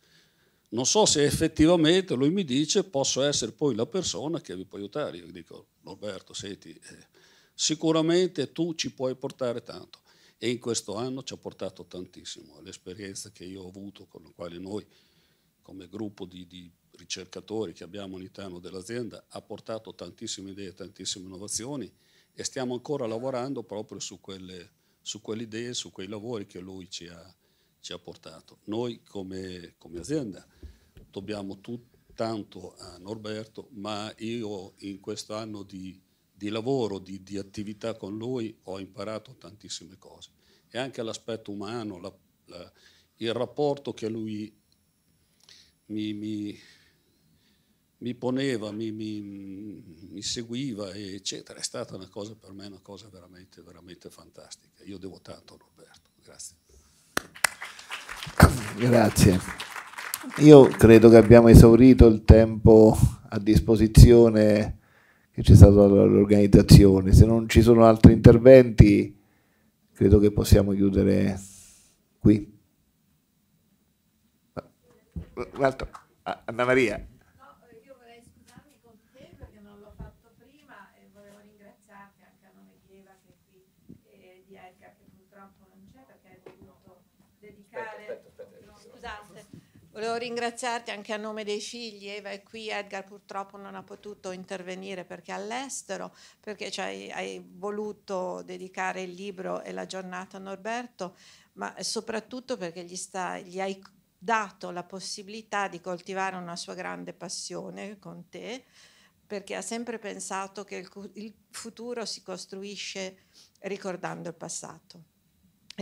Non so se effettivamente lui mi dice posso essere poi la persona che vi può aiutare. Io dico Roberto, senti, eh, sicuramente tu ci puoi portare tanto e in questo anno ci ha portato tantissimo. L'esperienza che io ho avuto, con la quale noi come gruppo di, di ricercatori che abbiamo all'interno dell'azienda ha portato tantissime idee, tantissime innovazioni e stiamo ancora lavorando proprio su quelle, su quelle idee, su quei lavori che lui ci ha, ci ha portato. Noi come, come azienda dobbiamo tutto tanto a Norberto, ma io in questo anno di, di lavoro, di, di, attività con lui, ho imparato tantissime cose. E anche l'aspetto umano, la, la, il rapporto che lui mi, mi, mi poneva, mi, mi, mi, seguiva, eccetera. È stata una cosa per me, una cosa veramente, veramente fantastica. Io devo tanto a Roberto, grazie. Grazie. Io credo che abbiamo esaurito il tempo a disposizione che c'è stato dall'organizzazione. Se non ci sono altri interventi, credo che possiamo chiudere qui. Un'altra. Ah, Anna Maria. tanto non c'è perché hai voluto dedicare... Aspetta, aspetta, aspetta, Scusate. Volevo ringraziarti anche a nome dei figli, Eva è qui, Edgar purtroppo non ha potuto intervenire perché è all'estero, perché hai, hai voluto dedicare il libro e la giornata a Norberto, ma soprattutto perché gli, sta, gli hai dato la possibilità di coltivare una sua grande passione con te, perché ha sempre pensato che il, il futuro si costruisce ricordando il passato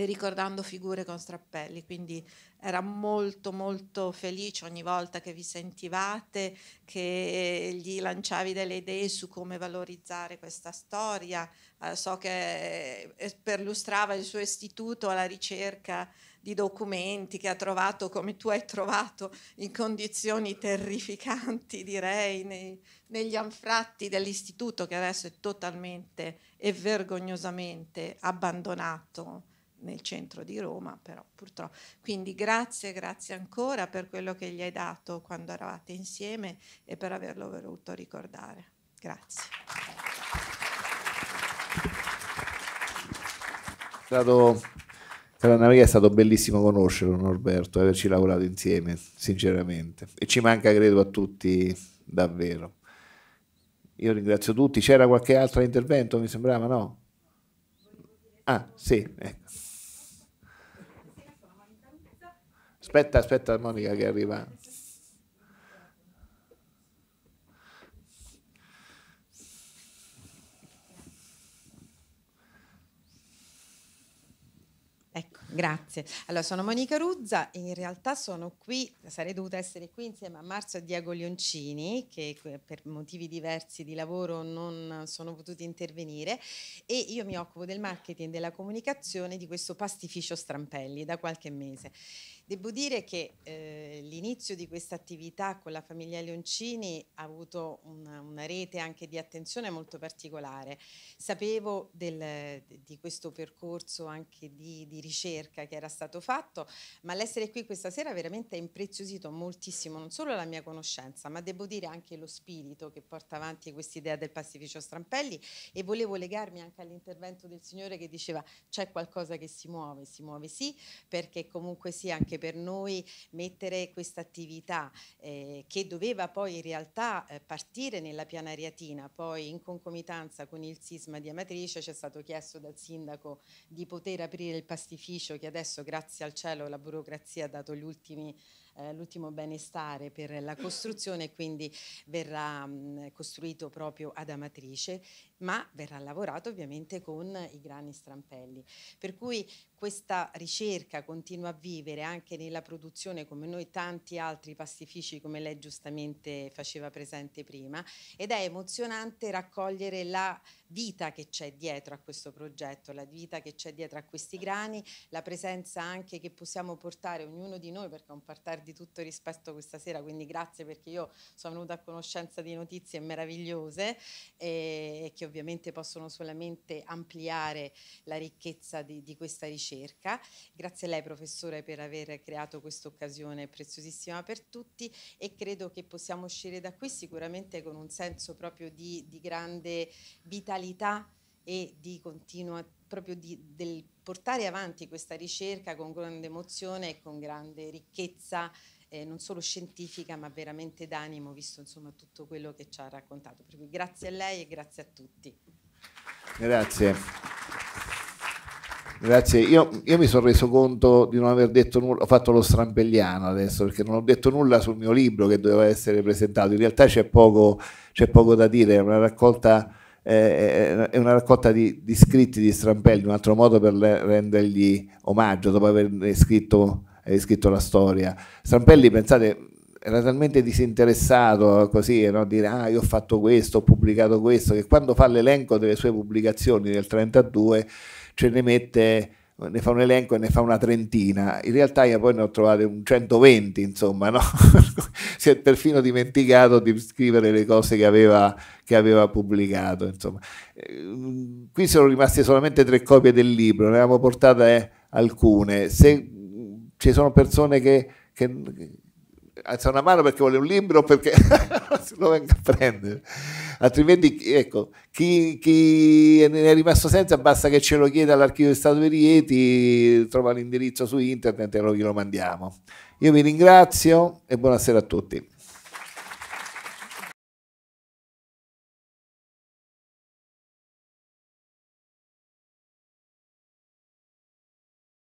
ricordando figure con strappelli, quindi era molto molto felice ogni volta che vi sentivate, che gli lanciavi delle idee su come valorizzare questa storia. Eh, so che eh, perlustrava il suo istituto alla ricerca di documenti che ha trovato, come tu hai trovato, in condizioni terrificanti, direi, nei, negli anfratti dell'istituto che adesso è totalmente e vergognosamente abbandonato nel centro di Roma, però purtroppo. Quindi grazie, grazie ancora per quello che gli hai dato quando eravate insieme e per averlo voluto ricordare. Grazie. È stato, per Maria è stato bellissimo conoscerlo Norberto, averci lavorato insieme, sinceramente. E ci manca, credo, a tutti davvero. Io ringrazio tutti. C'era qualche altro intervento? Mi sembrava no. Ah, sì, ecco. Aspetta, aspetta Monica che arriva. Ecco, grazie. Allora, sono Monica Ruzza, in realtà sono qui, sarei dovuta essere qui insieme a Marzo e Diego Leoncini, che per motivi diversi di lavoro non sono potuti intervenire, e io mi occupo del marketing e della comunicazione di questo pastificio Strampelli da qualche mese. Devo dire che eh, l'inizio di questa attività con la famiglia Leoncini ha avuto una, una rete anche di attenzione molto particolare. Sapevo del, di questo percorso anche di, di, ricerca che era stato fatto, ma l'essere qui questa sera veramente ha impreziosito moltissimo non solo la mia conoscenza, ma devo dire anche lo spirito che porta avanti quest'idea del pastificio Strampelli e volevo legarmi anche all'intervento del signore che diceva c'è qualcosa che si muove, si muove sì, perché comunque sia anche anche per noi mettere questa attività eh, che doveva poi in realtà eh, partire nella Piana Ariatina, poi in concomitanza con il sisma di Amatrice ci è stato chiesto dal sindaco di poter aprire il pastificio che adesso grazie al cielo la burocrazia ha dato gli ultimi eh, l'ultimo benestare per la costruzione, quindi verrà mm, costruito proprio ad Amatrice, ma verrà lavorato ovviamente con i grani strampelli. Per cui questa ricerca continua a vivere anche nella produzione come noi tanti altri pastifici come lei giustamente faceva presente prima ed è emozionante raccogliere la vita che c'è dietro a questo progetto, la vita che c'è dietro a questi grani, la presenza anche che possiamo portare ognuno di noi perché è un partar di tutto rispetto questa sera, quindi grazie perché io sono venuta a conoscenza di notizie meravigliose e, che ovviamente possono solamente ampliare la ricchezza di, di questa ricerca ricerca. Grazie a lei professore per aver creato questa occasione preziosissima per tutti e credo che possiamo uscire da qui sicuramente con un senso proprio di, di grande vitalità e di continua proprio di, del portare avanti questa ricerca con grande emozione e con grande ricchezza eh, non solo scientifica ma veramente d'animo visto insomma tutto quello che ci ha raccontato. Per cui grazie a lei e grazie a tutti. Grazie. Grazie, io, io, mi sono reso conto di non aver detto nulla, ho fatto lo strampelliano adesso perché non ho detto nulla sul mio libro che doveva essere presentato, in realtà c'è poco, c'è poco da dire, è una raccolta, eh, è una raccolta di, di, scritti di strampelli, un altro modo per rendergli omaggio dopo aver scritto, aver scritto la storia. Strampelli, pensate, era talmente disinteressato così, no? dire ah io ho fatto questo, ho pubblicato questo, che quando fa l'elenco delle sue pubblicazioni del 32 ce cioè ne mette ne fa un elenco e ne fa una trentina, in realtà io poi ne ho trovate un 120, insomma, no? si è perfino dimenticato di scrivere le cose che aveva, che aveva pubblicato. Insomma. Eh, qui sono rimaste solamente tre copie del libro, ne avevamo portate alcune. Se ci sono persone che, che alzano una mano perché vuole un libro, perché lo venga a prendere altrimenti ecco, chi, chi, è rimasto senza basta che ce lo chieda all'archivio di Stato di Rieti, trova l'indirizzo su internet e lo glielo mandiamo. Io vi ringrazio e buonasera a tutti.